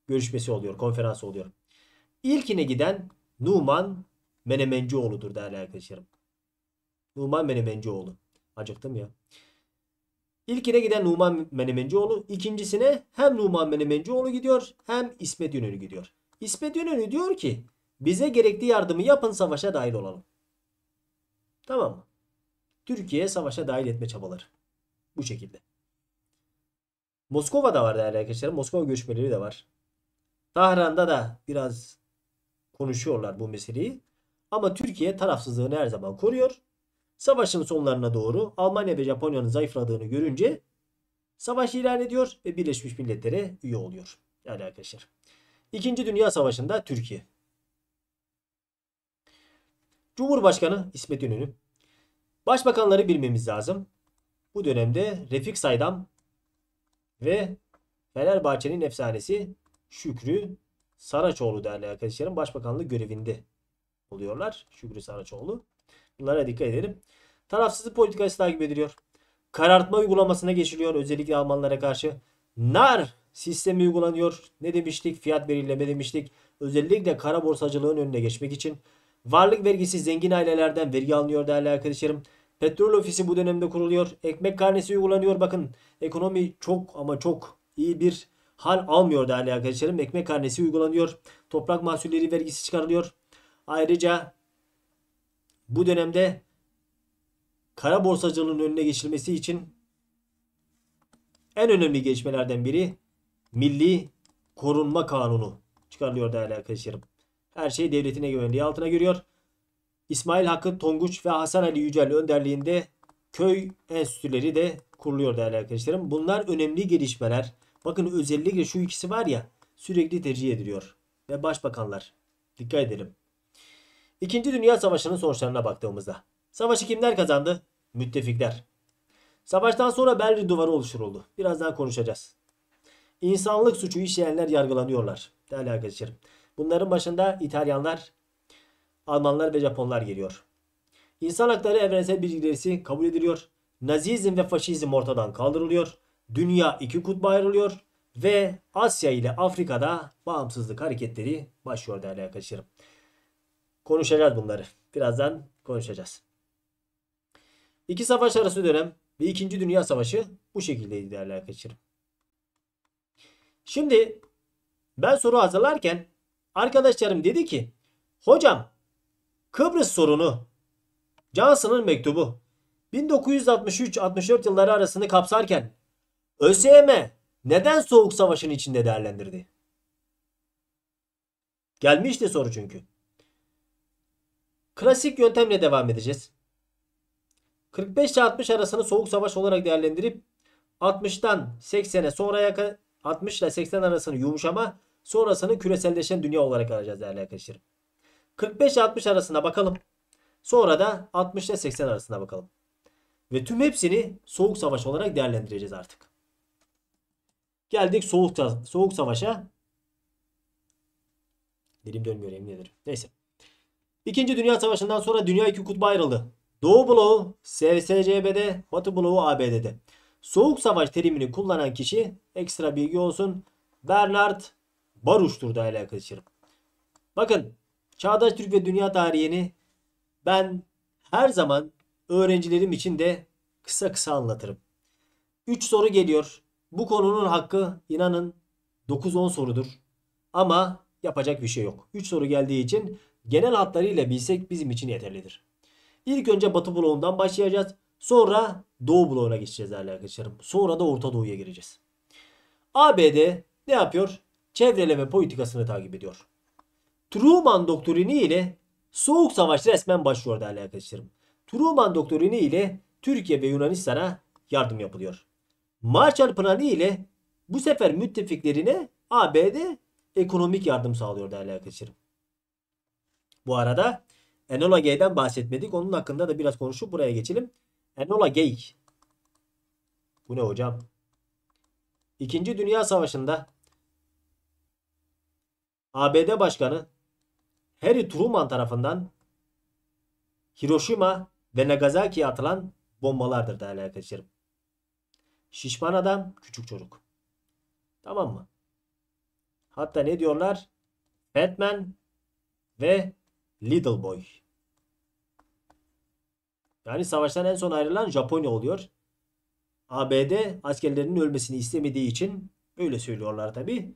görüşmesi oluyor, konferans oluyor. İlkine giden Numan Menemencioğlu'dur değerli arkadaşlarım. Numan Menemencioğlu. Acıktım ya. İlkine giden Numan Menemencioğlu. ikincisine hem Numan Menemencioğlu gidiyor hem İsmet İnönü gidiyor. İsmet İnönü diyor ki bize gerekli yardımı yapın savaşa dahil olalım. Tamam mı? Türkiye savaşa dahil etme çabaları. Bu şekilde. Moskova'da var değerli arkadaşlar. Moskova görüşmeleri de var. Tahran'da da biraz konuşuyorlar bu meseleyi. Ama Türkiye tarafsızlığını her zaman koruyor. Savaşın sonlarına doğru Almanya ve Japonya'nın zayıfladığını görünce savaş ilan ediyor ve Birleşmiş Milletler'e üye oluyor. Yani arkadaşlar. İkinci Dünya Savaşı'nda Türkiye. Cumhurbaşkanı İsmet İnönü. Başbakanları bilmemiz lazım. Bu dönemde Refik Saydam ve Fenerbahçe'nin efsanesi Şükrü Saraçoğlu değerli arkadaşlarım başbakanlık görevinde oluyorlar. Şükrü Saraçoğlu lara dikkat edelim. Tarafsızlık politikası takip ediliyor. Karartma uygulamasına geçiliyor özellikle Almanlara karşı. Nar sistemi uygulanıyor. Ne demiştik? Fiyat belirleme demiştik. Özellikle kara borsacılığın önüne geçmek için. Varlık vergisi zengin ailelerden vergi alınıyor değerli arkadaşlarım. Petrol ofisi bu dönemde kuruluyor. Ekmek karnesi uygulanıyor. Bakın ekonomi çok ama çok iyi bir hal almıyor değerli arkadaşlarım. Ekmek karnesi uygulanıyor. Toprak mahsulleri vergisi çıkarılıyor. Ayrıca bu dönemde kara borsacılığın önüne geçilmesi için en önemli geçmelerden biri Milli Korunma Kanunu çıkarılıyor değerli arkadaşlarım. Her şey devletine egemenliği altına giriyor. İsmail Hakkı Tonguç ve Hasan Ali Yücel önderliğinde köy enstitüleri de kuruluyor değerli arkadaşlarım. Bunlar önemli gelişmeler. Bakın özellikle şu ikisi var ya sürekli tercih ediliyor. Ve başbakanlar dikkat edelim. İkinci Dünya Savaşı'nın sonuçlarına baktığımızda. Savaşı kimler kazandı? Müttefikler. Savaştan sonra Berlin Duvarı oluşturuldu. Birazdan konuşacağız. İnsanlık suçu işleyenler yargılanıyorlar. Değerli arkadaşlarım. Bunların başında İtalyanlar, Almanlar ve Japonlar geliyor. İnsan hakları evrensel bilgilerisi kabul ediliyor. Nazizm ve faşizm ortadan kaldırılıyor. Dünya iki kutba ayrılıyor. Ve Asya ile Afrika'da bağımsızlık hareketleri başlıyor değerli arkadaşlarım konuşacağız bunları. Birazdan konuşacağız. İki savaş arası dönem ve İkinci Dünya Savaşı bu şekildeydi değerli arkadaşlarım. Şimdi ben soru hazırlarken arkadaşlarım dedi ki hocam Kıbrıs sorunu Johnson'ın mektubu 1963-64 yılları arasını kapsarken ÖSYM neden Soğuk Savaş'ın içinde değerlendirdi? Gelmişti soru çünkü. Klasik yöntemle devam edeceğiz. 45 ile 60 arasını soğuk savaş olarak değerlendirip 60'tan 80'e sonraya 60 ile 80 arasını yumuşama sonrasını küreselleşen dünya olarak alacağız değerli arkadaşlarım. 45 ile 60 arasına bakalım. Sonra da 60 ile 80 arasına bakalım. Ve tüm hepsini soğuk savaş olarak değerlendireceğiz artık. Geldik soğuk, soğuk savaşa. Dilim dönmüyor emin ederim. Neyse. İkinci Dünya Savaşı'ndan sonra dünya iki kutba ayrıldı. Doğu bloğu SSCB'de, Batı bloğu ABD'de. Soğuk savaş terimini kullanan kişi ekstra bilgi olsun. Bernard Baruş'tur değerli arkadaşlarım. Bakın Çağdaş Türk ve Dünya tarihini ben her zaman öğrencilerim için de kısa kısa anlatırım. 3 soru geliyor. Bu konunun hakkı inanın 9-10 sorudur. Ama yapacak bir şey yok. 3 soru geldiği için genel hatlarıyla bilsek bizim için yeterlidir. İlk önce Batı bloğundan başlayacağız. Sonra Doğu bloğuna geçeceğiz arkadaşlarım. Sonra da Orta Doğu'ya gireceğiz. ABD ne yapıyor? Çevreleme politikasını takip ediyor. Truman doktrini ile Soğuk Savaş resmen başlıyor değerli arkadaşlarım. Truman doktrini ile Türkiye ve Yunanistan'a yardım yapılıyor. Marshall Planı ile bu sefer müttefiklerine ABD ekonomik yardım sağlıyor değerli arkadaşlarım bu arada. Enola Gay'den bahsetmedik. Onun hakkında da biraz konuşup buraya geçelim. Enola Gay. Bu ne hocam? İkinci Dünya Savaşı'nda ABD Başkanı Harry Truman tarafından Hiroşima ve Nagasaki'ye atılan bombalardır değerli arkadaşlarım. Şişman adam, küçük çocuk. Tamam mı? Hatta ne diyorlar? Batman ve Little Boy. Yani savaştan en son ayrılan Japonya oluyor. ABD askerlerinin ölmesini istemediği için öyle söylüyorlar tabi.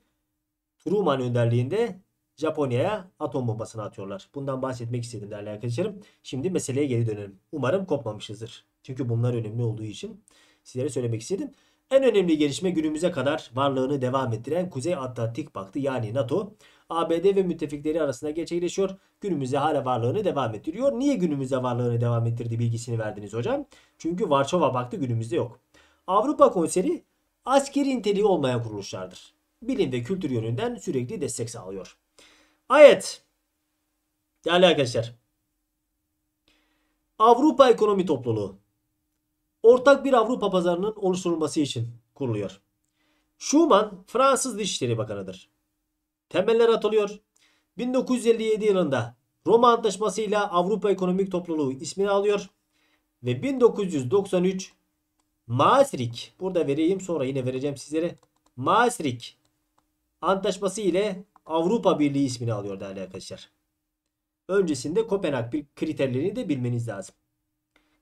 Truman önderliğinde Japonya'ya atom bombasını atıyorlar. Bundan bahsetmek istedim değerli arkadaşlarım. Şimdi meseleye geri dönelim. Umarım kopmamışızdır. Çünkü bunlar önemli olduğu için sizlere söylemek istedim. En önemli gelişme günümüze kadar varlığını devam ettiren Kuzey Atlantik Paktı yani NATO ABD ve müttefikleri arasında gerçekleşiyor. Günümüzde hala varlığını devam ettiriyor. Niye günümüzde varlığını devam ettirdi bilgisini verdiniz hocam? Çünkü Varşova Baktı günümüzde yok. Avrupa Konseri askeri niteliği olmayan kuruluşlardır. Bilim ve kültür yönünden sürekli destek sağlıyor. Ayet. Değerli arkadaşlar. Avrupa Ekonomi Topluluğu ortak bir Avrupa pazarının oluşturulması için kuruluyor. Schuman Fransız Dışişleri Bakanı'dır temeller atılıyor. 1957 yılında Roma Antlaşması ile Avrupa Ekonomik Topluluğu ismini alıyor. Ve 1993 Maastricht burada vereyim sonra yine vereceğim sizlere. Maastricht Antlaşması ile Avrupa Birliği ismini alıyor değerli arkadaşlar. Öncesinde Kopenhag kriterlerini de bilmeniz lazım.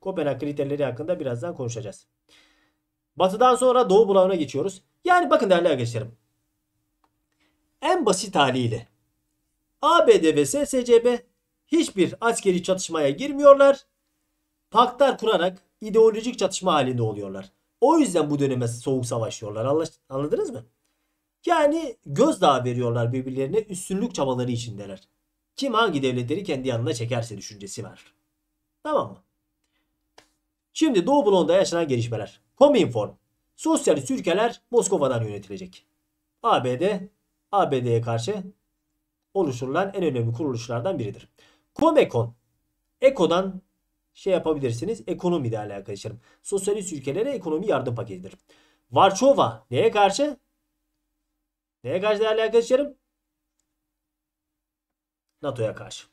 Kopenhag kriterleri hakkında birazdan konuşacağız. Batıdan sonra Doğu bulağına geçiyoruz. Yani bakın değerli arkadaşlarım. En basit haliyle ABD ve SSCB hiçbir askeri çatışmaya girmiyorlar. Paklar kurarak ideolojik çatışma halinde oluyorlar. O yüzden bu döneme soğuk savaşıyorlar. Anladınız mı? Yani gözdağı veriyorlar birbirlerine üstünlük çabaları içindeler. Kim hangi devletleri kendi yanına çekerse düşüncesi var. Tamam mı? Şimdi Doğu Blon'da yaşanan gelişmeler. Kominform. Sosyalist ülkeler Moskova'dan yönetilecek. ABD ABD'ye karşı oluşturulan en önemli kuruluşlardan biridir. Comecon. ECO'dan şey yapabilirsiniz. Ekonomi de alakalı Sosyalist ülkelere ekonomi yardım paketidir. Varşova neye karşı? Neye karşı değerli arkadaşlarım? NATO'ya karşı.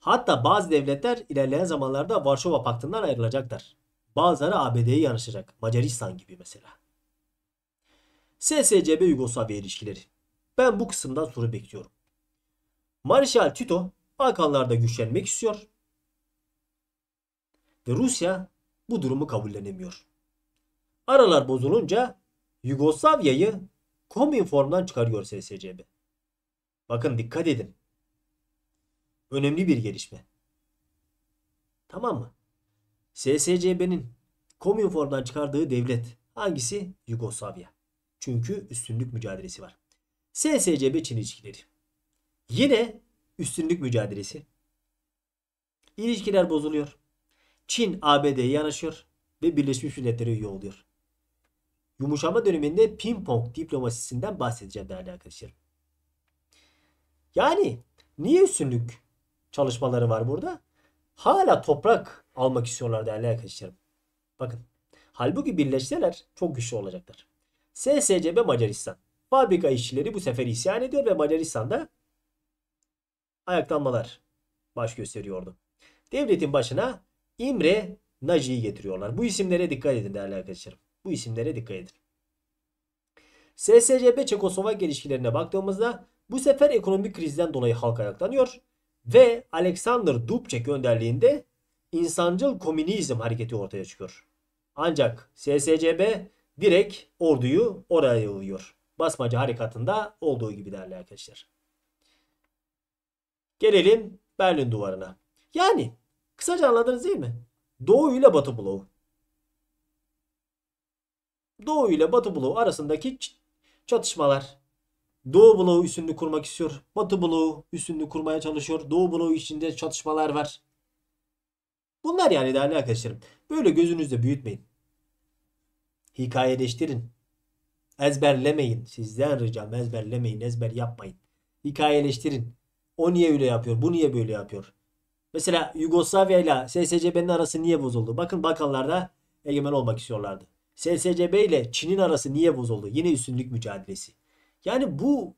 Hatta bazı devletler ilerleyen zamanlarda Varşova Paktı'ndan ayrılacaklar. Bazıları ABD'ye yanışacak. Macaristan gibi mesela. SSCB Yugoslavya ilişkileri. Ben bu kısımdan soru bekliyorum. Marşal Tito Balkanlarda güçlenmek istiyor. Ve Rusya bu durumu kabullenemiyor. Aralar bozulunca Yugoslavya'yı Kominform'dan çıkarıyor SSCB. Bakın dikkat edin. Önemli bir gelişme. Tamam mı? SSCB'nin Kominform'dan çıkardığı devlet hangisi? Yugoslavya. Çünkü üstünlük mücadelesi var. SSCB Çin ilişkileri. Yine üstünlük mücadelesi. İlişkiler bozuluyor. Çin ABD'ye yanaşıyor ve Birleşmiş Milletler'e üye oluyor. Yumuşama döneminde ping pong diplomasisinden bahsedeceğim değerli arkadaşlarım. Yani niye üstünlük çalışmaları var burada? Hala toprak almak istiyorlar değerli arkadaşlarım. Bakın. Halbuki birleşseler çok güçlü olacaklar. SSCB Macaristan. Fabrika işçileri bu sefer isyan ediyor ve Macaristan'da ayaklanmalar baş gösteriyordu. Devletin başına İmre Naji'yi getiriyorlar. Bu isimlere dikkat edin değerli arkadaşlarım. Bu isimlere dikkat edin. SSCB Çekoslovakya ilişkilerine baktığımızda bu sefer ekonomik krizden dolayı halk ayaklanıyor ve Alexander Dubček önderliğinde insancıl komünizm hareketi ortaya çıkıyor. Ancak SSCB direkt orduyu oraya yığıyor. Basmacı harekatında olduğu gibi değerli arkadaşlar. Gelelim Berlin duvarına. Yani kısaca anladınız değil mi? Doğu ile Batı bloğu. Doğu ile Batı bloğu arasındaki çatışmalar. Doğu bloğu üstünlüğü kurmak istiyor. Batı bloğu üstünlüğü kurmaya çalışıyor. Doğu bloğu içinde çatışmalar var. Bunlar yani değerli arkadaşlarım. Böyle gözünüzde büyütmeyin. Hikayeleştirin. Ezberlemeyin. Sizden ricam ezberlemeyin. Ezber yapmayın. Hikayeleştirin. O niye öyle yapıyor? Bu niye böyle yapıyor? Mesela Yugoslavya ile SSCB'nin arası niye bozuldu? Bakın Balkanlarda egemen olmak istiyorlardı. SSCB ile Çin'in arası niye bozuldu? Yine üstünlük mücadelesi. Yani bu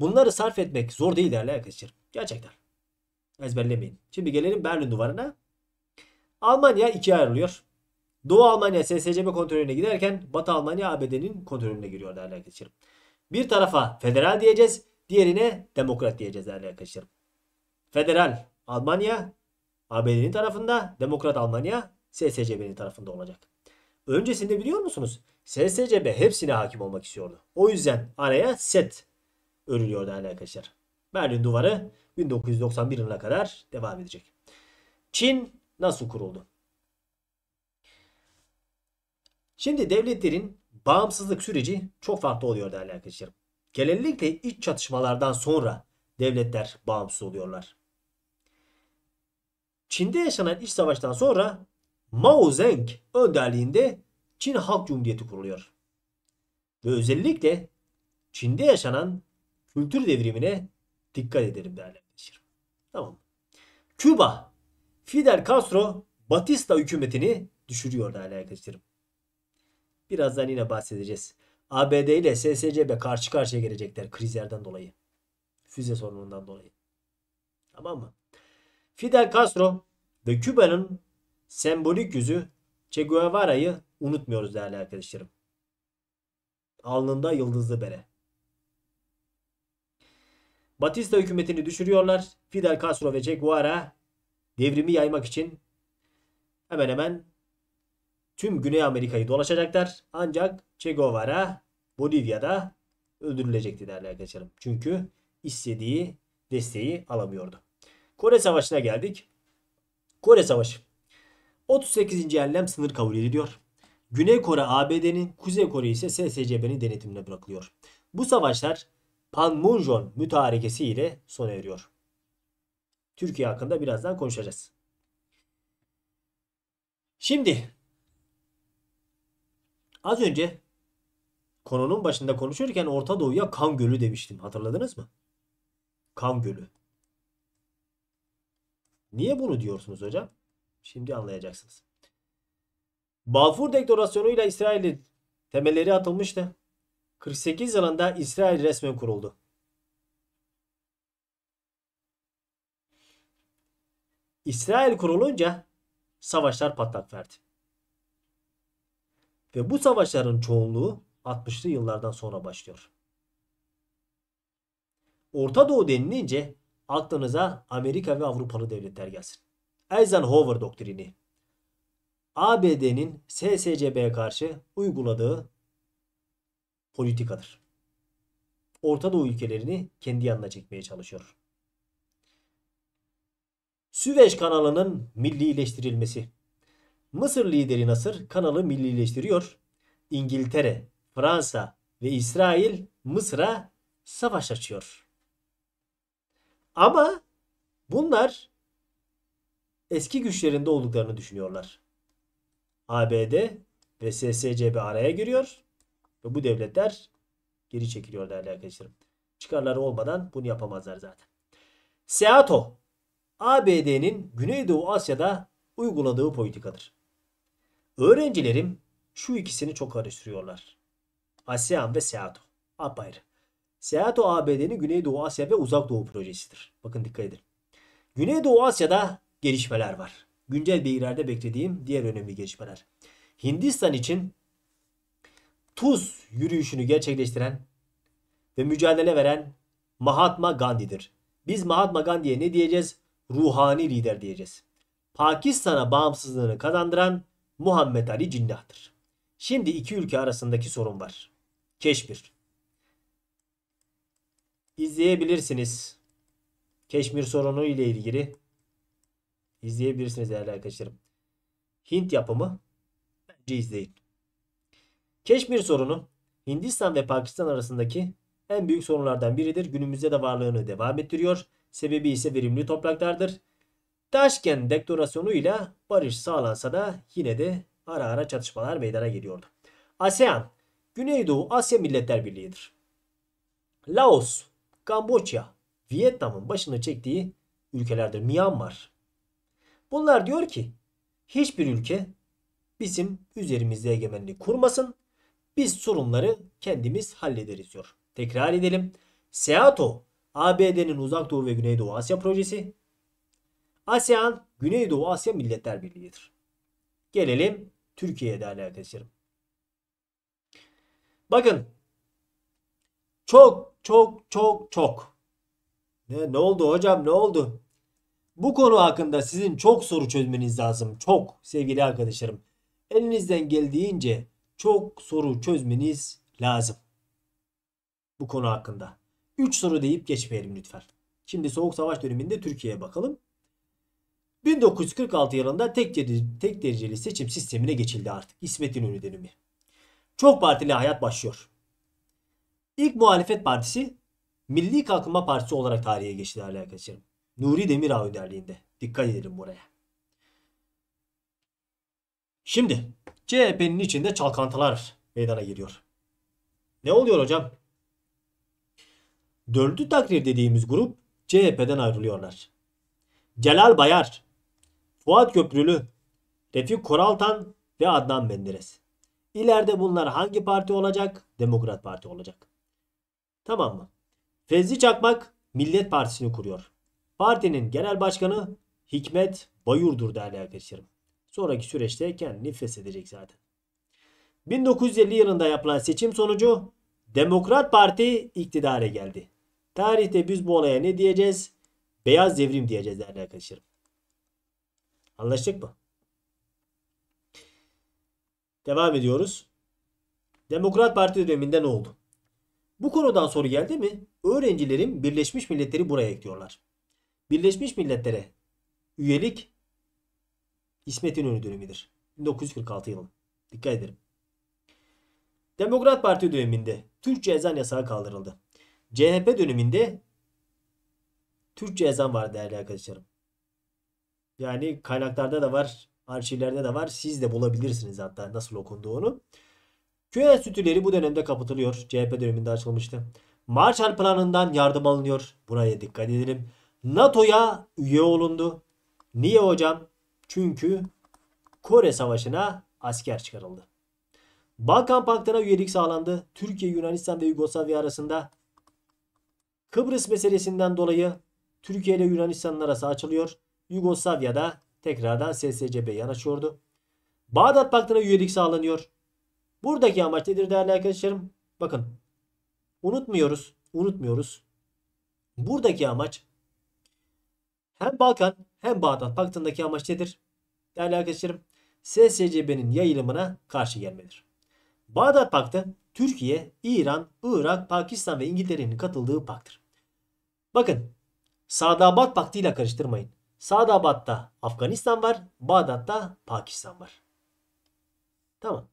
bunları sarf etmek zor değil değerli arkadaşlar. Gerçekten. Ezberlemeyin. Şimdi gelelim Berlin duvarına. Almanya ikiye ayrılıyor. Doğu Almanya SSCB kontrolüne giderken Batı Almanya ABD'nin kontrolüne giriyor değerli arkadaşlarım. Bir tarafa federal diyeceğiz. Diğerine demokrat diyeceğiz değerli arkadaşlarım. Federal Almanya ABD'nin tarafında, demokrat Almanya SSCB'nin tarafında olacak. Öncesinde biliyor musunuz? SSCB hepsine hakim olmak istiyordu. O yüzden araya set örülüyor değerli arkadaşlar. Berlin Duvarı 1991 yılına kadar devam edecek. Çin nasıl kuruldu? Şimdi devletlerin bağımsızlık süreci çok farklı oluyor değerli arkadaşlarım. Genellikle iç çatışmalardan sonra devletler bağımsız oluyorlar. Çin'de yaşanan iç savaştan sonra Mao Zedong önderliğinde Çin Halk Cumhuriyeti kuruluyor. Ve özellikle Çin'de yaşanan kültür devrimine dikkat edelim değerli arkadaşlarım. Tamam Küba, Fidel Castro Batista hükümetini düşürüyor değerli arkadaşlarım. Birazdan yine bahsedeceğiz. ABD ile SSCB karşı karşıya gelecekler krizlerden dolayı. Füze sorunundan dolayı. Tamam mı? Fidel Castro ve Küba'nın sembolik yüzü Che Guevara'yı unutmuyoruz değerli arkadaşlarım. Alnında yıldızlı bere. Batista hükümetini düşürüyorlar. Fidel Castro ve Che Guevara devrimi yaymak için hemen hemen tüm Güney Amerika'yı dolaşacaklar. Ancak Che Guevara Bolivya'da öldürülecekti değerli arkadaşlarım. Çünkü istediği desteği alamıyordu. Kore Savaşı'na geldik. Kore Savaşı. 38. enlem sınır kabul ediliyor. Güney Kore ABD'nin, Kuzey Kore ise SSCB'nin denetimine bırakılıyor. Bu savaşlar Panmunjom mütarekesi ile sona eriyor. Türkiye hakkında birazdan konuşacağız. Şimdi Az önce konunun başında konuşurken Orta Doğu'ya kan gölü demiştim. Hatırladınız mı? Kan gölü. Niye bunu diyorsunuz hocam? Şimdi anlayacaksınız. Balfour deklarasyonuyla İsrail'in temelleri atılmıştı. 48 yılında İsrail resmen kuruldu. İsrail kurulunca savaşlar patlak verdi. Ve bu savaşların çoğunluğu 60'lı yıllardan sonra başlıyor. Orta Doğu denilince aklınıza Amerika ve Avrupalı devletler gelsin. Eisenhower doktrini. ABD'nin SSCB'ye karşı uyguladığı politikadır. Orta Doğu ülkelerini kendi yanına çekmeye çalışıyor. Süveyş kanalının millileştirilmesi Mısır lideri Nasır kanalı millileştiriyor. İngiltere, Fransa ve İsrail Mısır'a savaş açıyor. Ama bunlar eski güçlerinde olduklarını düşünüyorlar. ABD ve SSCB araya giriyor ve bu devletler geri çekiliyor değerli arkadaşlarım. Çıkarları olmadan bunu yapamazlar zaten. SEATO ABD'nin Güneydoğu Asya'da uyguladığı politikadır. Öğrencilerim şu ikisini çok karıştırıyorlar. ASEAN ve SEATO. Apayrı. SEATO ABD'nin Güneydoğu Asya ve Uzak Doğu projesidir. Bakın dikkat edin. Güneydoğu Asya'da gelişmeler var. Güncel bilgilerde beklediğim diğer önemli gelişmeler. Hindistan için Tuz yürüyüşünü gerçekleştiren ve mücadele veren Mahatma Gandhi'dir. Biz Mahatma Gandhi'ye ne diyeceğiz? Ruhani lider diyeceğiz. Pakistan'a bağımsızlığını kazandıran Muhammed Ali Cinnah'tır. Şimdi iki ülke arasındaki sorun var. Keşmir. İzleyebilirsiniz. Keşmir sorunu ile ilgili izleyebilirsiniz değerli arkadaşlarım. Hint yapımı bence izleyin. Keşmir sorunu Hindistan ve Pakistan arasındaki en büyük sorunlardan biridir. Günümüzde de varlığını devam ettiriyor. Sebebi ise verimli topraklardır. Daşken deklarasyonuyla barış sağlansa da yine de ara ara çatışmalar meydana geliyordu. ASEAN, Güneydoğu Asya Milletler Birliği'dir. Laos, Kamboçya, Vietnam'ın başını çektiği ülkelerdir. Myanmar. Bunlar diyor ki hiçbir ülke bizim üzerimizde egemenlik kurmasın. Biz sorunları kendimiz hallederiz diyor. Tekrar edelim. SEATO ABD'nin Uzak Doğu ve Güneydoğu Asya projesi ASEAN Güneydoğu Asya Milletler Birliği'dir. Gelelim Türkiye'ye değerli arkadaşlarım. Bakın çok çok çok çok ne, ne oldu hocam ne oldu? Bu konu hakkında sizin çok soru çözmeniz lazım. Çok sevgili arkadaşlarım. Elinizden geldiğince çok soru çözmeniz lazım. Bu konu hakkında. 3 soru deyip geçmeyelim lütfen. Şimdi Soğuk Savaş döneminde Türkiye'ye bakalım. 1946 yılında tek, tek dereceli seçim sistemine geçildi artık. İsmet İnönü dönemi. Çok partili hayat başlıyor. İlk muhalefet partisi Milli Kalkınma Partisi olarak tarihe geçti değerli arkadaşlarım. Nuri Demirağ önderliğinde. Dikkat edelim buraya. Şimdi CHP'nin içinde çalkantılar meydana geliyor. Ne oluyor hocam? Dördü takdir dediğimiz grup CHP'den ayrılıyorlar. Celal Bayar Fuat Köprülü, Refik Koraltan ve Adnan Menderes. İleride bunlar hangi parti olacak? Demokrat Parti olacak. Tamam mı? Fevzi Çakmak Millet Partisi'ni kuruyor. Partinin genel başkanı Hikmet Bayur'dur değerli arkadaşlarım. Sonraki süreçte kendini feshedecek zaten. 1950 yılında yapılan seçim sonucu Demokrat Parti iktidara geldi. Tarihte biz bu olaya ne diyeceğiz? Beyaz devrim diyeceğiz değerli arkadaşlarım. Anlaştık mı? Devam ediyoruz. Demokrat Parti döneminde ne oldu? Bu konudan soru geldi mi? Öğrencilerim Birleşmiş Milletleri buraya ekliyorlar. Birleşmiş Milletler'e üyelik İsmet İnönü dönemidir. 1946 yılı. Dikkat edin. Demokrat Parti döneminde Türk ezan yasağı kaldırıldı. CHP döneminde Türk ezan var değerli arkadaşlarım. Yani kaynaklarda da var, arşivlerde de var. Siz de bulabilirsiniz hatta nasıl okunduğunu. Köy enstitüleri bu dönemde kapatılıyor. CHP döneminde açılmıştı. Marshall Planı'ndan yardım alınıyor. Buraya dikkat edelim. NATO'ya üye olundu. Niye hocam? Çünkü Kore Savaşı'na asker çıkarıldı. Balkan Paktı'na üyelik sağlandı. Türkiye, Yunanistan ve Yugoslavya arasında Kıbrıs meselesinden dolayı Türkiye ile Yunanistan'ın arası açılıyor. Yugoslavya'da tekrardan SSCB yanaşıyordu. Bağdat Paktı'na üyelik sağlanıyor. Buradaki amaç nedir değerli arkadaşlarım? Bakın unutmuyoruz, unutmuyoruz. Buradaki amaç hem Balkan hem Bağdat Paktı'ndaki amaç nedir? Değerli arkadaşlarım SSCB'nin yayılımına karşı gelmedir. Bağdat Paktı Türkiye, İran, Irak, Pakistan ve İngiltere'nin katıldığı paktır. Bakın Sadabat Paktı ile karıştırmayın. Batta, Afganistan var. Bağdat'ta Pakistan var. Tamam.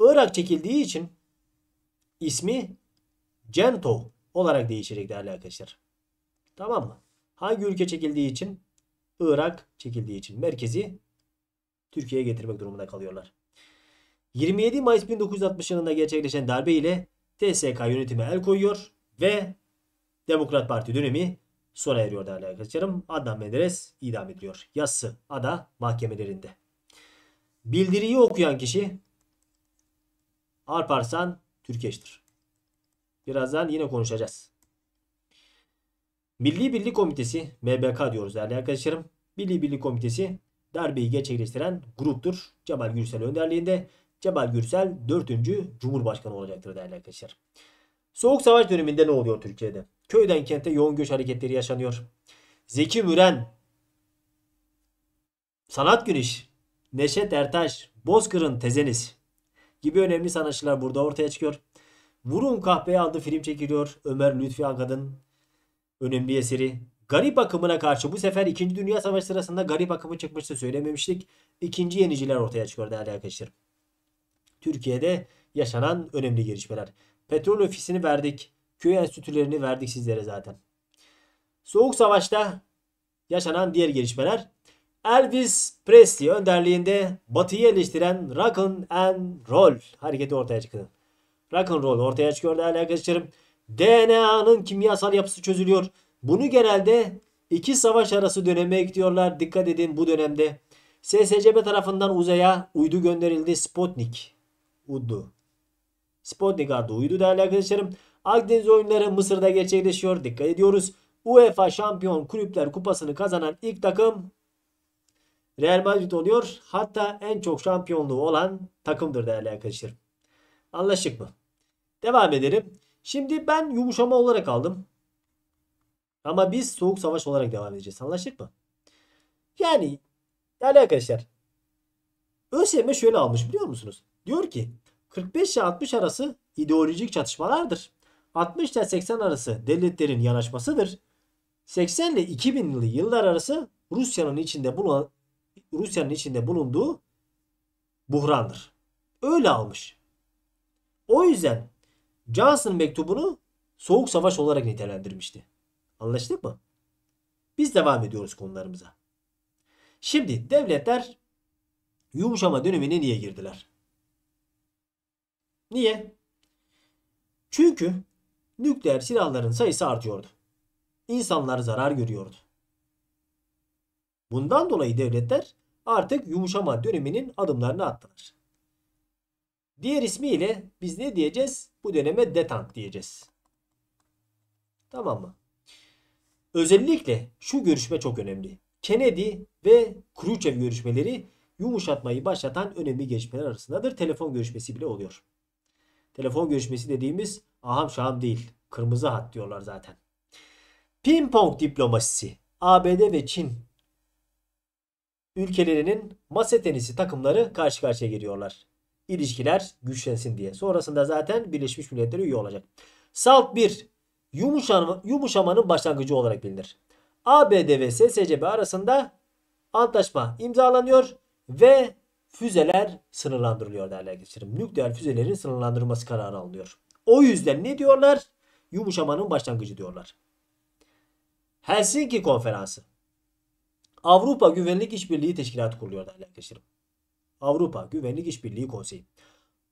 Irak çekildiği için ismi Cento olarak değişecek değerli arkadaşlar. Tamam mı? Hangi ülke çekildiği için? Irak çekildiği için. Merkezi Türkiye'ye getirmek durumunda kalıyorlar. 27 Mayıs 1960 yılında gerçekleşen darbe ile TSK yönetime el koyuyor ve Demokrat Parti dönemi sona eriyor değerli arkadaşlarım. Adnan Menderes idam ediliyor. Yassı ada mahkemelerinde. Bildiriyi okuyan kişi Alparslan Türkeş'tir. Birazdan yine konuşacağız. Milli Birlik Komitesi, MBK diyoruz değerli arkadaşlarım. Milli Birlik Komitesi darbeyi gerçekleştiren gruptur. Cemal Gürsel önderliğinde Cemal Gürsel 4. Cumhurbaşkanı olacaktır değerli arkadaşlar. Soğuk Savaş döneminde ne oluyor Türkiye'de? Köyden kente yoğun göç hareketleri yaşanıyor. Zeki Müren, Sanat Güneş, Neşet Ertaş, Bozkır'ın Tezeniz gibi önemli sanatçılar burada ortaya çıkıyor. Vurun Kahpeye adlı film çekiliyor. Ömer Lütfi Akad'ın önemli eseri. Garip akımına karşı bu sefer 2. Dünya Savaşı sırasında garip akımı çıkmıştı söylememiştik. İkinci yeniciler ortaya çıkıyor değerli arkadaşlar. Türkiye'de yaşanan önemli gelişmeler. Petrol ofisini verdik köy enstitülerini verdik sizlere zaten. Soğuk Savaş'ta yaşanan diğer gelişmeler Elvis Presley önderliğinde Batı'yı eleştiren Rock and Roll hareketi ortaya çıktı. Rock and Roll ortaya çıkıyor değerli arkadaşlarım. DNA'nın kimyasal yapısı çözülüyor. Bunu genelde iki savaş arası döneme ekliyorlar. Dikkat edin bu dönemde. SSCB tarafından uzaya uydu gönderildi. Sputnik. Uydu. Sputnik adlı uydu değerli arkadaşlarım. Akdeniz oyunları Mısır'da gerçekleşiyor. Dikkat ediyoruz. UEFA Şampiyon Kulüpler Kupası'nı kazanan ilk takım Real Madrid oluyor. Hatta en çok şampiyonluğu olan takımdır değerli arkadaşlar. Anlaştık mı? Devam edelim. Şimdi ben yumuşama olarak aldım. Ama biz soğuk savaş olarak devam edeceğiz. Anlaştık mı? Yani değerli arkadaşlar ÖSYM şöyle almış biliyor musunuz? Diyor ki 45 ile 60 arası ideolojik çatışmalardır. 60 ile 80 arası devletlerin yanaşmasıdır. 80 ile 2000'li yıllar arası Rusya'nın içinde bulunan Rusya'nın içinde bulunduğu buhrandır. Öyle almış. O yüzden Johnson mektubunu soğuk savaş olarak nitelendirmişti. Anlaştık mı? Biz devam ediyoruz konularımıza. Şimdi devletler yumuşama dönemine niye girdiler? Niye? Çünkü nükleer silahların sayısı artıyordu. İnsanlar zarar görüyordu. Bundan dolayı devletler artık yumuşama döneminin adımlarını attılar. Diğer ismiyle biz ne diyeceğiz? Bu döneme detank diyeceğiz. Tamam mı? Özellikle şu görüşme çok önemli. Kennedy ve Khrushchev görüşmeleri yumuşatmayı başlatan önemli gelişmeler arasındadır. Telefon görüşmesi bile oluyor. Telefon görüşmesi dediğimiz Aham şaham değil. Kırmızı hat diyorlar zaten. Ping pong diplomasisi. ABD ve Çin ülkelerinin masa tenisi takımları karşı karşıya geliyorlar. İlişkiler güçlensin diye. Sonrasında zaten Birleşmiş Milletler üye olacak. Salt 1. Yumuşama, yumuşamanın başlangıcı olarak bilinir. ABD ve SSCB arasında antlaşma imzalanıyor ve füzeler sınırlandırılıyor değerli arkadaşlarım. Nükleer füzelerin sınırlandırılması kararı alınıyor. O yüzden ne diyorlar? Yumuşamanın başlangıcı diyorlar. Helsinki Konferansı. Avrupa Güvenlik İşbirliği Teşkilatı kuruluyor değerli arkadaşlarım. Avrupa Güvenlik İşbirliği Konseyi.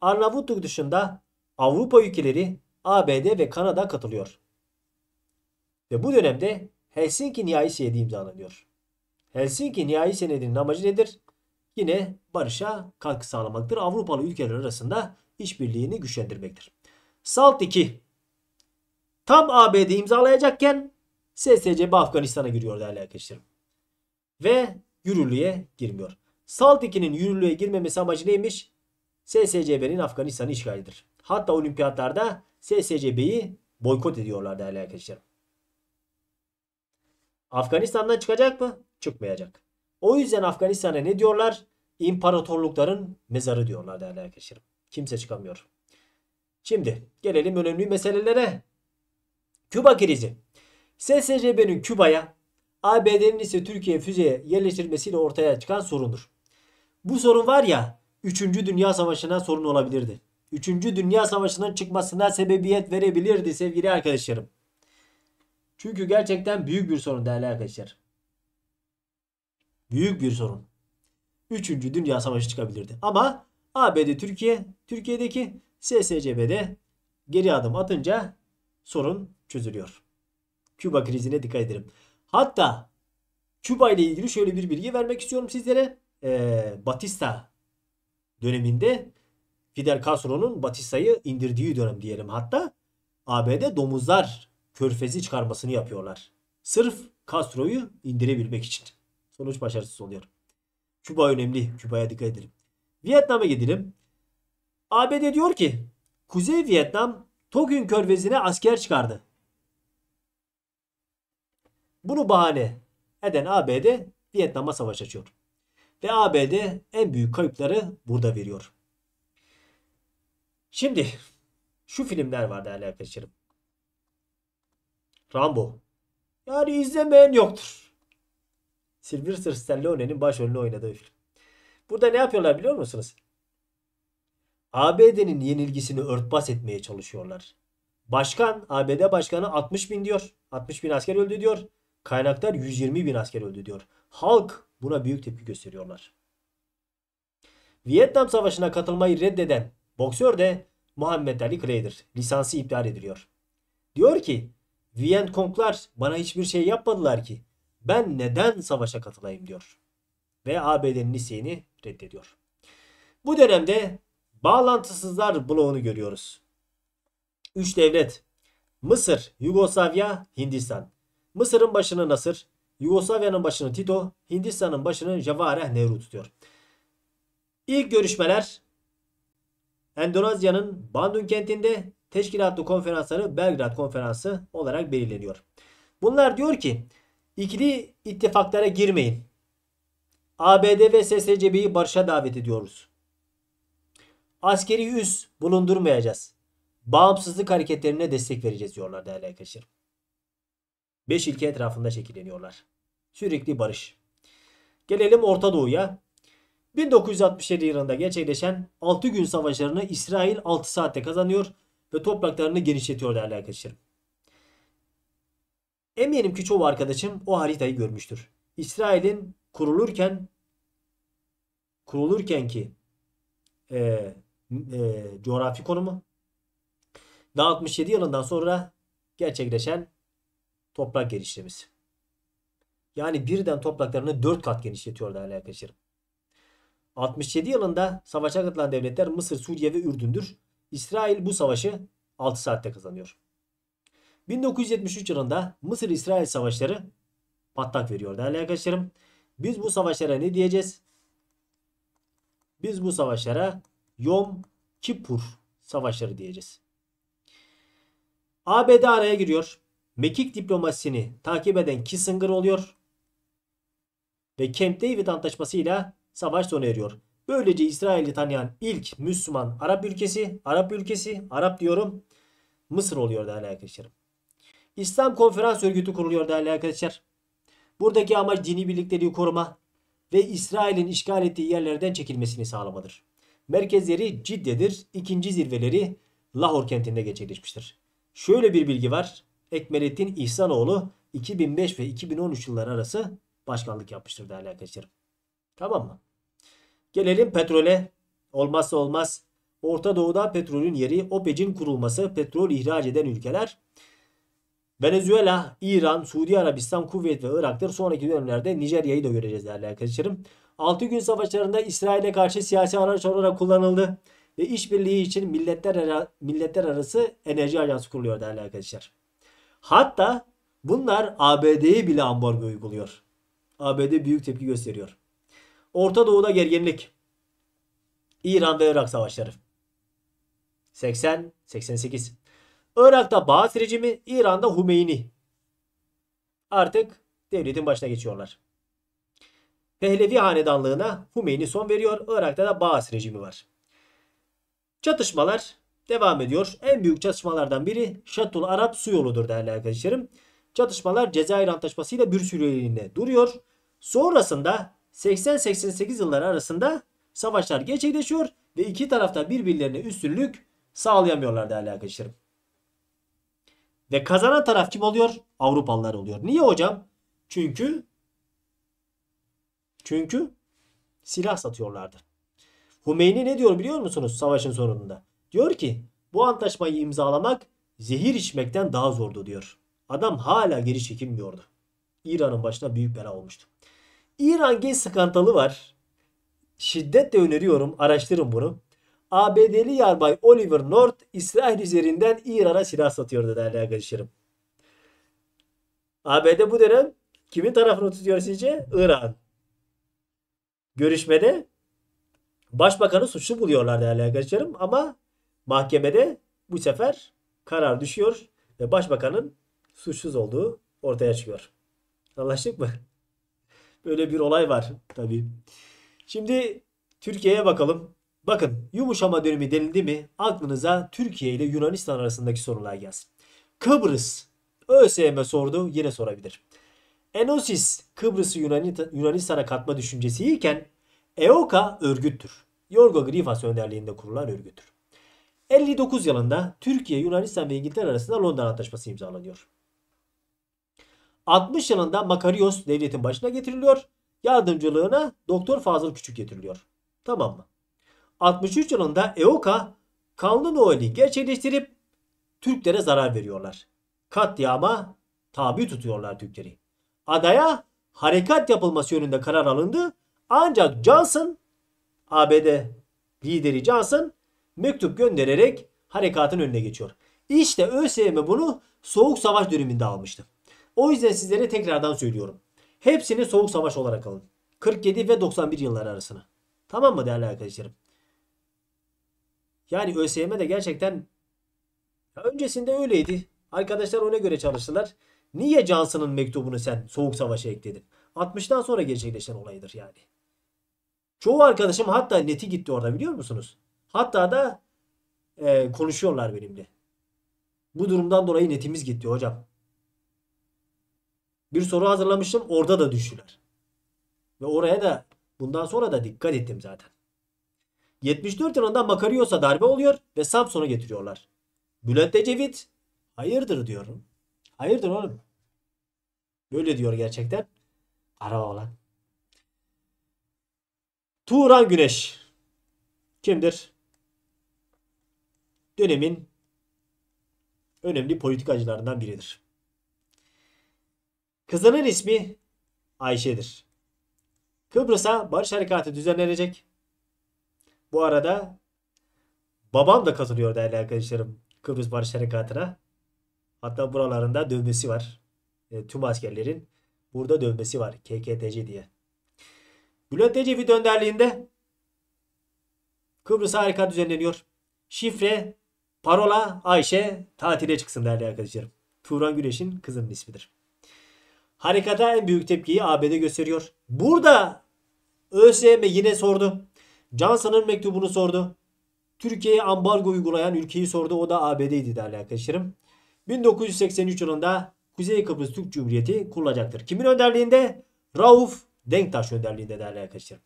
Arnavutluk dışında Avrupa ülkeleri ABD ve Kanada katılıyor. Ve bu dönemde Helsinki Nihai Senedi imzalanıyor. Helsinki Nihai Senedi'nin amacı nedir? Yine barışa katkı sağlamaktır. Avrupalı ülkeler arasında işbirliğini güçlendirmektir. Salt 2 tam ABD imzalayacakken SSCB Afganistan'a giriyor değerli arkadaşlarım. Ve yürürlüğe girmiyor. Salt 2'nin yürürlüğe girmemesi amacı neymiş? SSCB'nin Afganistan'ı işgalidir. Hatta olimpiyatlarda SSCB'yi boykot ediyorlar değerli arkadaşlarım. Afganistan'dan çıkacak mı? Çıkmayacak. O yüzden Afganistan'a ne diyorlar? İmparatorlukların mezarı diyorlar değerli arkadaşlarım. Kimse çıkamıyor. Şimdi gelelim önemli meselelere. Küba krizi. SSCB'nin Küba'ya ABD'nin ise Türkiye füzeye yerleştirmesiyle ortaya çıkan sorundur. Bu sorun var ya 3. Dünya Savaşı'na sorun olabilirdi. 3. Dünya Savaşı'nın çıkmasına sebebiyet verebilirdi sevgili arkadaşlarım. Çünkü gerçekten büyük bir sorun değerli arkadaşlar. Büyük bir sorun. 3. Dünya Savaşı çıkabilirdi. Ama ABD Türkiye, Türkiye'deki SSCB'de geri adım atınca sorun çözülüyor. Küba krizine dikkat edelim. Hatta Küba ile ilgili şöyle bir bilgi vermek istiyorum sizlere. Ee, Batista döneminde Fidel Castro'nun Batista'yı indirdiği dönem diyelim hatta ABD domuzlar körfezi çıkarmasını yapıyorlar. Sırf Castro'yu indirebilmek için. Sonuç başarısız oluyor. Küba önemli. Küba'ya dikkat edelim. Vietnam'a gidelim. ABD diyor ki Kuzey Vietnam Togun körfezine asker çıkardı. Bunu bahane eden ABD Vietnam'a savaş açıyor. Ve ABD en büyük kayıpları burada veriyor. Şimdi şu filmler var değerli arkadaşlarım. Rambo. Yani izlemeyen yoktur. Sylvester Stallone'nin başrolünü oynadığı film. Burada ne yapıyorlar biliyor musunuz? ABD'nin yenilgisini örtbas etmeye çalışıyorlar. Başkan, ABD başkanı 60 bin diyor. 60 bin asker öldü diyor. Kaynaklar 120 bin asker öldü diyor. Halk buna büyük tepki gösteriyorlar. Vietnam Savaşı'na katılmayı reddeden boksör de Muhammed Ali Clay'dir. Lisansı iptal ediliyor. Diyor ki Vietkonglar bana hiçbir şey yapmadılar ki. Ben neden savaşa katılayım diyor. Ve ABD'nin isteğini reddediyor. Bu dönemde Bağlantısızlar bloğunu görüyoruz. 3 devlet. Mısır, Yugoslavya, Hindistan. Mısır'ın başını Nasır, Yugoslavya'nın başını Tito, Hindistan'ın başını Jawaharlal Nehru tutuyor. İlk görüşmeler Endonezya'nın Bandung kentinde teşkilatlı konferansları Belgrad Konferansı olarak belirleniyor. Bunlar diyor ki ikili ittifaklara girmeyin. ABD ve SSCB'yi barışa davet ediyoruz askeri üs bulundurmayacağız. Bağımsızlık hareketlerine destek vereceğiz diyorlar değerli arkadaşlar. Beş ilke etrafında şekilleniyorlar. Sürekli barış. Gelelim Orta Doğu'ya. 1967 yılında gerçekleşen 6 gün savaşlarını İsrail 6 saatte kazanıyor ve topraklarını genişletiyor değerli arkadaşlarım. Eminim ki çoğu arkadaşım o haritayı görmüştür. İsrail'in kurulurken kurulurken ki e, e, coğrafi konumu. Daha 67 yılından sonra gerçekleşen toprak genişlemesi. Yani birden topraklarını 4 kat genişletiyor değerli arkadaşlarım. 67 yılında savaşa katılan devletler Mısır, Suriye ve Ürdün'dür. İsrail bu savaşı 6 saatte kazanıyor. 1973 yılında Mısır-İsrail savaşları patlak veriyor değerli arkadaşlarım. Biz bu savaşlara ne diyeceğiz? Biz bu savaşlara Yom Kipur savaşları diyeceğiz. ABD araya giriyor. Mekik diplomasisini takip eden Kissinger oluyor. Ve Camp David antlaşmasıyla savaş sona eriyor. Böylece İsrail'i tanıyan ilk Müslüman Arap ülkesi, Arap ülkesi, Arap diyorum Mısır oluyor değerli arkadaşlarım. İslam Konferans Örgütü kuruluyor değerli arkadaşlar. Buradaki amaç dini birlikleri koruma ve İsrail'in işgal ettiği yerlerden çekilmesini sağlamadır. Merkez yeri Cidde'dir. İkinci zirveleri Lahor kentinde gerçekleşmiştir. Şöyle bir bilgi var. Ekmelettin İhsanoğlu 2005 ve 2013 yılları arası başkanlık yapmıştır değerli arkadaşlarım. Tamam mı? Gelelim petrole. Olmazsa olmaz. Orta Doğu'da petrolün yeri OPEC'in kurulması petrol ihraç eden ülkeler. Venezuela, İran, Suudi Arabistan, Kuveyt ve Irak'tır. Sonraki dönemlerde Nijerya'yı da göreceğiz değerli arkadaşlarım. 6 gün savaşlarında İsrail'e karşı siyasi araç olarak kullanıldı ve işbirliği için milletler, ara, milletler arası enerji ajansı kuruluyor değerli arkadaşlar. Hatta bunlar ABD'yi bile ambargo uyguluyor. ABD büyük tepki gösteriyor. Orta Doğu'da gerginlik. İran ve Irak savaşları. 80-88. Irak'ta Baas rejimi, İran'da Hümeyni. Artık devletin başına geçiyorlar. Pehlevi hanedanlığına Hümeyni son veriyor. Irak'ta da Baas rejimi var. Çatışmalar devam ediyor. En büyük çatışmalardan biri Şatul Arap su yoludur değerli arkadaşlarım. Çatışmalar Cezayir Antlaşması ile bir süreliğine duruyor. Sonrasında 80-88 yılları arasında savaşlar gerçekleşiyor ve iki tarafta birbirlerine üstünlük sağlayamıyorlar değerli arkadaşlarım. Ve kazanan taraf kim oluyor? Avrupalılar oluyor. Niye hocam? Çünkü çünkü silah satıyorlardı. Hümeyni ne diyor biliyor musunuz savaşın sonunda? Diyor ki bu antlaşmayı imzalamak zehir içmekten daha zordu diyor. Adam hala geri çekilmiyordu. İran'ın başına büyük bela olmuştu. İran genç sıkıntılı var. Şiddetle öneriyorum araştırın bunu. ABD'li yarbay Oliver North İsrail üzerinden İran'a silah satıyordu değerli arkadaşlarım. ABD bu dönem kimin tarafını tutuyor sizce? İran görüşmede başbakanı suçlu buluyorlar değerli arkadaşlarım ama mahkemede bu sefer karar düşüyor ve başbakanın suçsuz olduğu ortaya çıkıyor. Anlaştık mı? Böyle bir olay var tabii. Şimdi Türkiye'ye bakalım. Bakın yumuşama dönemi denildi mi aklınıza Türkiye ile Yunanistan arasındaki sorular gelsin. Kıbrıs ÖSYM sordu yine sorabilir. Enosis Kıbrıs'ı Yunanistan'a katma düşüncesi iken EOKA örgüttür. Yorgo Grifas önderliğinde kurulan örgüttür. 59 yılında Türkiye, Yunanistan ve İngiltere arasında Londra Antlaşması imzalanıyor. 60 yılında Makarios devletin başına getiriliyor. Yardımcılığına Doktor Fazıl Küçük getiriliyor. Tamam mı? 63 yılında EOKA kanlı Noel'i gerçekleştirip Türklere zarar veriyorlar. Katliama tabi tutuyorlar Türkleri adaya harekat yapılması yönünde karar alındı. Ancak Johnson, ABD lideri Johnson mektup göndererek harekatın önüne geçiyor. İşte ÖSYM bunu soğuk savaş döneminde almıştı. O yüzden sizlere tekrardan söylüyorum. Hepsini soğuk savaş olarak alın. 47 ve 91 yılları arasını. Tamam mı değerli arkadaşlarım? Yani ÖSYM de gerçekten öncesinde öyleydi. Arkadaşlar ona göre çalıştılar. Niye Johnson'ın mektubunu sen soğuk savaşa ekledin? 60'tan sonra gerçekleşen olaydır yani. Çoğu arkadaşım hatta neti gitti orada biliyor musunuz? Hatta da e, konuşuyorlar benimle. Bu durumdan dolayı netimiz gitti hocam. Bir soru hazırlamıştım orada da düştüler. Ve oraya da bundan sonra da dikkat ettim zaten. 74 yılında Makarios'a darbe oluyor ve Samsonu getiriyorlar. Bülent Ecevit hayırdır diyorum. Hayırdır oğlum? Böyle diyor gerçekten. Kara oğlan. Tuğran Güneş. Kimdir? Dönemin önemli politikacılarından biridir. Kızının ismi Ayşe'dir. Kıbrıs'a barış harekatı düzenlenecek. Bu arada babam da katılıyor değerli arkadaşlarım Kıbrıs Barış Harekatı'na. Hatta buralarında dövmesi var. E, tüm askerlerin burada dövmesi var. KKTC diye. Bülent Ecevit önderliğinde Kıbrıs harika düzenleniyor. Şifre, parola Ayşe tatile çıksın değerli arkadaşlarım. Turan Güneş'in kızının ismidir. Harekata en büyük tepkiyi ABD gösteriyor. Burada ÖSYM yine sordu. Johnson'ın mektubunu sordu. Türkiye'ye ambargo uygulayan ülkeyi sordu. O da ABD'ydi değerli arkadaşlarım. 1983 yılında Kuzey Kıbrıs Türk Cumhuriyeti kurulacaktır. Kimin önderliğinde? Rauf Denktaş önderliğinde değerli arkadaşlarım.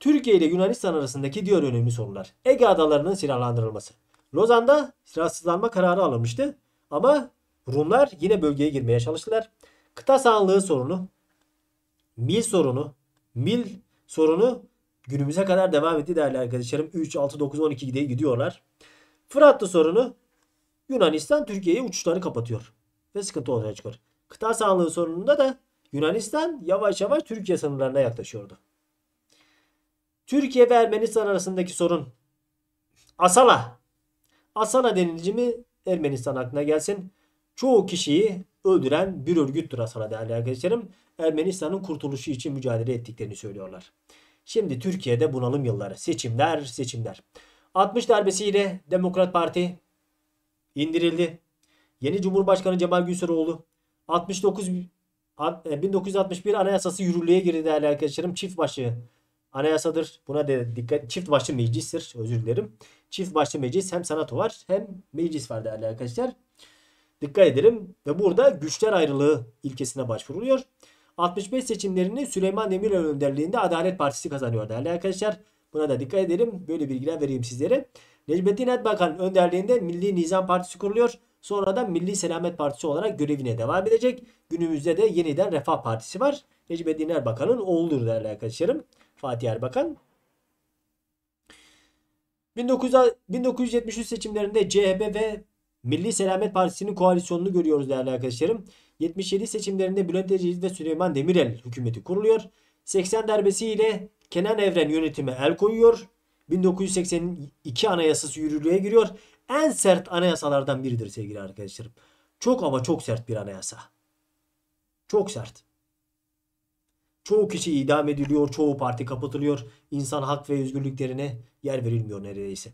Türkiye ile Yunanistan arasındaki diğer önemli sorunlar. Ege adalarının silahlandırılması. Lozan'da silahsızlanma kararı alınmıştı ama Rumlar yine bölgeye girmeye çalıştılar. Kıta sağlığı sorunu, mil sorunu, mil sorunu günümüze kadar devam etti değerli arkadaşlarım. 3, 6, 9, 12 diye gidiyorlar. Fıratlı sorunu Yunanistan Türkiye'ye uçuşlarını kapatıyor. Ve sıkıntı ortaya çıkıyor. Kıta sağlığı sorununda da Yunanistan yavaş yavaş Türkiye sınırlarına yaklaşıyordu. Türkiye ve Ermenistan arasındaki sorun Asala. Asala denilince mi Ermenistan aklına gelsin. Çoğu kişiyi öldüren bir örgüttür Asala değerli arkadaşlarım. Ermenistan'ın kurtuluşu için mücadele ettiklerini söylüyorlar. Şimdi Türkiye'de bunalım yılları. Seçimler, seçimler. 60 darbesiyle Demokrat Parti indirildi. Yeni Cumhurbaşkanı Cemal Gülseroğlu 69 1961 Anayasası yürürlüğe girdi değerli arkadaşlarım. Çift başlı anayasadır. Buna da dikkat. Çift başlı meclistir. Özür dilerim. Çift başlı meclis hem senato var hem meclis var değerli arkadaşlar. Dikkat edelim ve burada güçler ayrılığı ilkesine başvuruluyor. 65 seçimlerini Süleyman Demirel önderliğinde Adalet Partisi kazanıyor değerli arkadaşlar. Buna da dikkat edelim. Böyle bilgiler vereyim sizlere. Necmettin Erbakan önderliğinde Milli Nizam Partisi kuruluyor. Sonra da Milli Selamet Partisi olarak görevine devam edecek. Günümüzde de yeniden Refah Partisi var. Necmettin Erbakan'ın oğludur değerli arkadaşlarım. Fatih Erbakan. 1973 seçimlerinde CHP ve Milli Selamet Partisi'nin koalisyonunu görüyoruz değerli arkadaşlarım. 77 seçimlerinde Bülent Ecevit ve Süleyman Demirel hükümeti kuruluyor. 80 darbesiyle Kenan Evren yönetime el koyuyor. 1982 anayasası yürürlüğe giriyor. En sert anayasalardan biridir sevgili arkadaşlarım. Çok ama çok sert bir anayasa. Çok sert. Çoğu kişi idam ediliyor, çoğu parti kapatılıyor. İnsan hak ve özgürlüklerine yer verilmiyor neredeyse.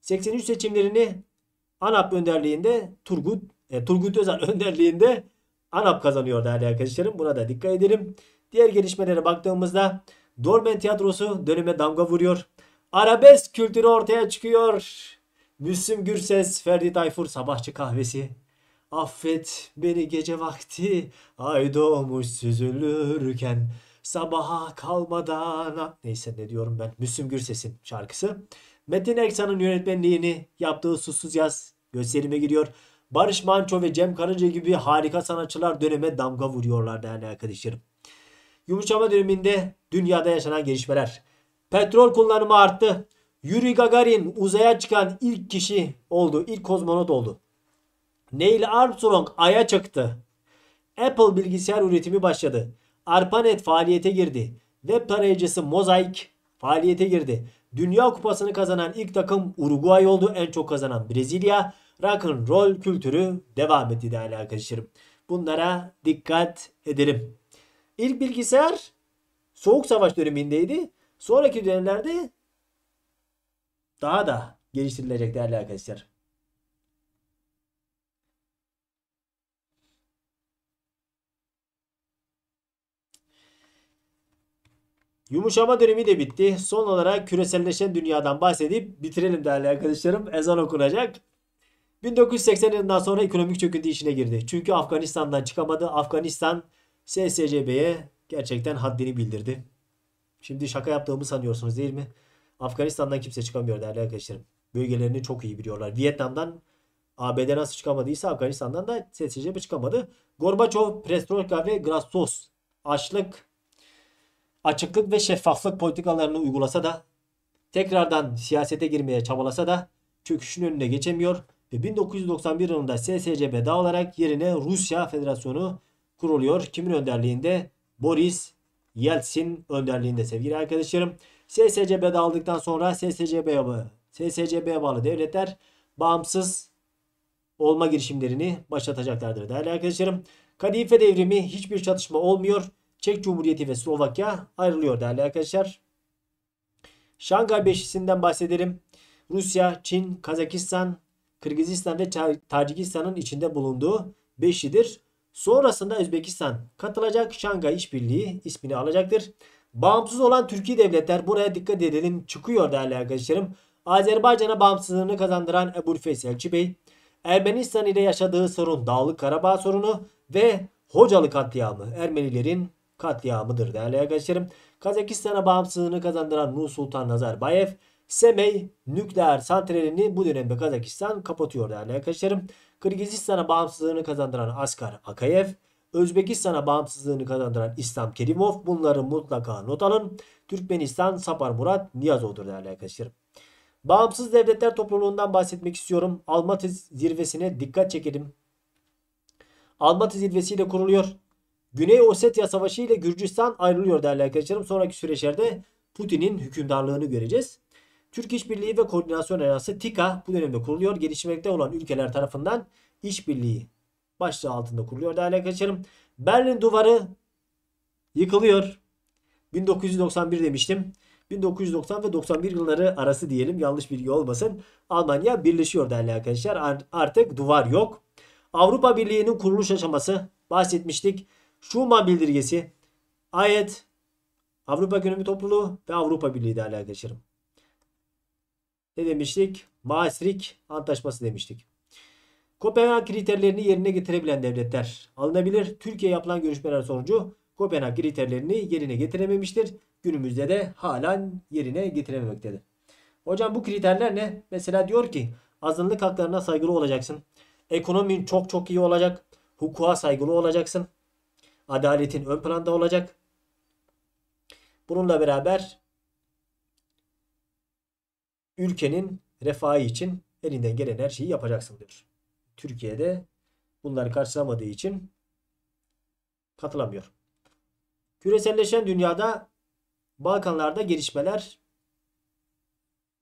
83 seçimlerini ANAP önderliğinde Turgut e, Turgut Özal önderliğinde ANAP kazanıyor değerli arkadaşlarım. Buna da dikkat edelim. Diğer gelişmelere baktığımızda Dormen Tiyatrosu döneme damga vuruyor. Arabesk kültürü ortaya çıkıyor. Müslüm Gürses, Ferdi Tayfur, Sabahçı Kahvesi. Affet beni gece vakti, ay doğmuş süzülürken. Sabaha kalmadan... Ah, neyse ne diyorum ben. Müslüm Gürses'in şarkısı. Metin Eksan'ın yönetmenliğini yaptığı Susuz Yaz gösterime giriyor. Barış Manço ve Cem Karaca gibi harika sanatçılar döneme damga vuruyorlar değerli arkadaşlarım. Yumuşama döneminde dünyada yaşanan gelişmeler. Petrol kullanımı arttı. Yuri Gagarin uzaya çıkan ilk kişi oldu. İlk kozmonot oldu. Neil Armstrong aya çıktı. Apple bilgisayar üretimi başladı. ARPANET faaliyete girdi. Web tarayıcısı Mozaik faaliyete girdi. Dünya Kupası'nı kazanan ilk takım Uruguay oldu. En çok kazanan Brezilya. Rock and roll kültürü devam etti değerli arkadaşlarım. Bunlara dikkat edelim. İlk bilgisayar Soğuk Savaş dönemindeydi. Sonraki dönemlerde daha da geliştirilecek değerli arkadaşlar. Yumuşama dönemi de bitti. Son olarak küreselleşen dünyadan bahsedip bitirelim değerli arkadaşlarım. Ezan okunacak. 1980 yılından sonra ekonomik çöküntü işine girdi. Çünkü Afganistan'dan çıkamadı. Afganistan SSCB'ye gerçekten haddini bildirdi. Şimdi şaka yaptığımı sanıyorsunuz değil mi? Afganistan'dan kimse çıkamıyor değerli arkadaşlarım. Bölgelerini çok iyi biliyorlar. Vietnam'dan ABD nasıl çıkamadıysa Afganistan'dan da SSCB çıkamadı. Gorbaçov, Perestroika ve Grassos açlık, açıklık ve şeffaflık politikalarını uygulasa da tekrardan siyasete girmeye çabalasa da çöküşün önüne geçemiyor ve 1991 yılında SSCB dağılarak yerine Rusya Federasyonu kuruluyor. Kimin önderliğinde? Boris Yeltsin önderliğinde sevgili arkadaşlarım. SSCB'de aldıktan sonra SSCB'ye bağlı, SSCB'ye bağlı devletler bağımsız olma girişimlerini başlatacaklardır değerli arkadaşlarım. Kadife devrimi hiçbir çatışma olmuyor. Çek Cumhuriyeti ve Slovakya ayrılıyor değerli arkadaşlar. Şangay Beşisi'nden bahsedelim. Rusya, Çin, Kazakistan, Kırgızistan ve Tacikistan'ın içinde bulunduğu beşidir. Sonrasında Özbekistan katılacak Şangay İşbirliği ismini alacaktır. Bağımsız olan Türkiye devletler buraya dikkat edelim çıkıyor değerli arkadaşlarım. Azerbaycan'a bağımsızlığını kazandıran Ebu Rüfe Selçi Bey, Ermenistan ile yaşadığı sorun Dağlık Karabağ sorunu ve Hocalı katliamı Ermenilerin katliamıdır değerli arkadaşlarım. Kazakistan'a bağımsızlığını kazandıran Nur Sultan Nazarbayev, Semey nükleer santralini bu dönemde Kazakistan kapatıyor değerli arkadaşlarım. Kırgızistan'a bağımsızlığını kazandıran Askar Akayev, Özbekistan'a bağımsızlığını kazandıran İslam Kerimov bunları mutlaka not alın. Türkmenistan Sapar Murat Niyazov'dur değerli arkadaşlarım. Bağımsız devletler topluluğundan bahsetmek istiyorum. Almatı zirvesine dikkat çekelim. Almatı zirvesiyle kuruluyor. Güney Ossetya Savaşı ile Gürcistan ayrılıyor değerli arkadaşlarım. Sonraki süreçlerde Putin'in hükümdarlığını göreceğiz. Türk İşbirliği ve Koordinasyon Ajansı TİKA bu dönemde kuruluyor. Gelişmekte olan ülkeler tarafından işbirliği başlığı altında kuruluyor değerli arkadaşlarım. Berlin Duvarı yıkılıyor. 1991 demiştim. 1990 ve 91 yılları arası diyelim yanlış bilgi olmasın. Almanya birleşiyor değerli arkadaşlar. Artık duvar yok. Avrupa Birliği'nin kuruluş aşaması bahsetmiştik. Schuman bildirgesi, AYET, Avrupa Ekonomi Topluluğu ve Avrupa Birliği değerli arkadaşlarım ne demiştik? Maastricht Antlaşması demiştik. Kopenhag kriterlerini yerine getirebilen devletler alınabilir. Türkiye yapılan görüşmeler sonucu Kopenhag kriterlerini yerine getirememiştir. Günümüzde de halen yerine getirememektedir. Hocam bu kriterler ne? Mesela diyor ki azınlık haklarına saygılı olacaksın. Ekonomin çok çok iyi olacak. Hukuka saygılı olacaksın. Adaletin ön planda olacak. Bununla beraber ülkenin refahı için elinden gelen her şeyi yapacaksın diyor. Türkiye'de bunları karşılamadığı için katılamıyor. Küreselleşen dünyada Balkanlarda gelişmeler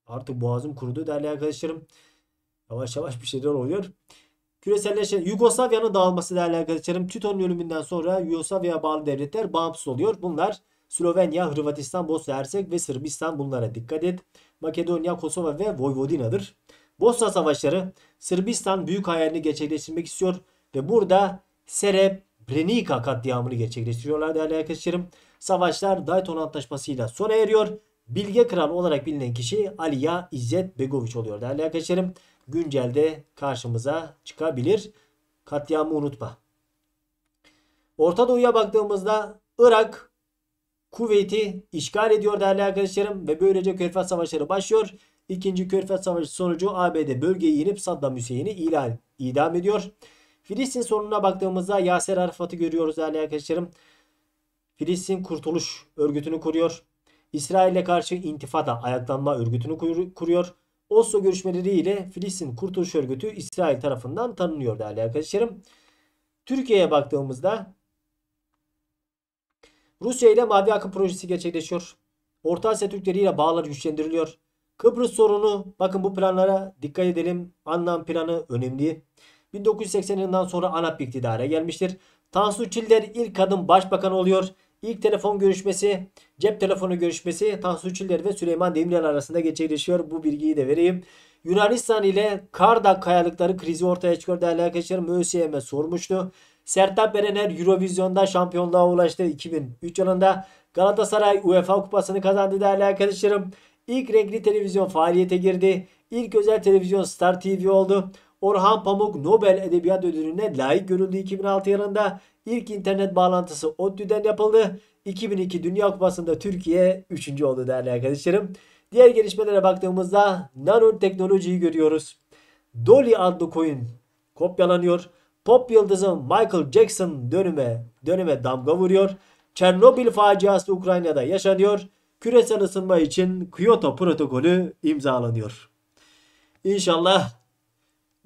artık boğazım kurudu değerli arkadaşlarım. Yavaş yavaş bir şeyler oluyor. Küreselleşen Yugoslavya'nın dağılması değerli arkadaşlarım. Tito'nun ölümünden sonra Yugoslavya bağlı devletler bağımsız oluyor. Bunlar Slovenya, Hırvatistan, Bosna Hersek ve Sırbistan bunlara dikkat et. Makedonya, Kosova ve Vojvodina'dır. Bosna Savaşları Sırbistan büyük hayalini gerçekleştirmek istiyor ve burada Serebrenica katliamını gerçekleştiriyorlar değerli arkadaşlarım. Savaşlar Dayton Antlaşması'yla sona eriyor. Bilge Kral olarak bilinen kişi Aliya İzzet Begoviç oluyor değerli arkadaşlarım. Güncelde karşımıza çıkabilir. Katliamı unutma. Orta Doğu'ya baktığımızda Irak Kuveyt'i işgal ediyor değerli arkadaşlarım ve böylece Körfez Savaşları başlıyor. İkinci Körfez Savaşı sonucu ABD bölgeyi yenip Saddam Hüseyin'i ilan, idam ediyor. Filistin sorununa baktığımızda Yaser Arafat'ı görüyoruz değerli arkadaşlarım. Filistin Kurtuluş Örgütü'nü kuruyor. İsrail'e karşı intifada ayaklanma örgütünü kuruyor. Oslo görüşmeleri ile Filistin Kurtuluş Örgütü İsrail tarafından tanınıyor değerli arkadaşlarım. Türkiye'ye baktığımızda Rusya ile mavi akım projesi gerçekleşiyor. Orta Asya Türkleri ile bağlar güçlendiriliyor. Kıbrıs sorunu bakın bu planlara dikkat edelim. Anlam planı önemli. 1980 yılından sonra ANAP iktidara gelmiştir. Tansu Çiller ilk kadın başbakan oluyor. İlk telefon görüşmesi, cep telefonu görüşmesi Tansu Çiller ve Süleyman Demirel arasında gerçekleşiyor. Bu bilgiyi de vereyim. Yunanistan ile Kardak kayalıkları krizi ortaya çıkıyor değerli arkadaşlarım. ÖSYM sormuştu. Sertab Erener Eurovision'da şampiyonluğa ulaştı 2003 yılında. Galatasaray UEFA kupasını kazandı değerli arkadaşlarım. İlk renkli televizyon faaliyete girdi. İlk özel televizyon Star TV oldu. Orhan Pamuk Nobel Edebiyat Ödülü'ne layık görüldü 2006 yılında. İlk internet bağlantısı ODTÜ'den yapıldı. 2002 Dünya Kupası'nda Türkiye 3. oldu değerli arkadaşlarım. Diğer gelişmelere baktığımızda nano teknolojiyi görüyoruz. Dolly adlı coin kopyalanıyor. Pop yıldızı Michael Jackson dönüme dönüme damga vuruyor. Çernobil faciası Ukrayna'da yaşanıyor. Küresel ısınma için Kyoto protokolü imzalanıyor. İnşallah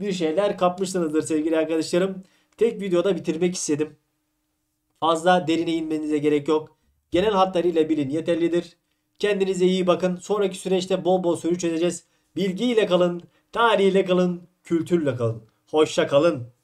bir şeyler kapmışsınızdır sevgili arkadaşlarım. Tek videoda bitirmek istedim. Fazla derine inmenize gerek yok. Genel hatlarıyla bilin yeterlidir. Kendinize iyi bakın. Sonraki süreçte bol bol soru çözeceğiz. Bilgiyle kalın, tarihiyle kalın, kültürle kalın. Hoşça kalın.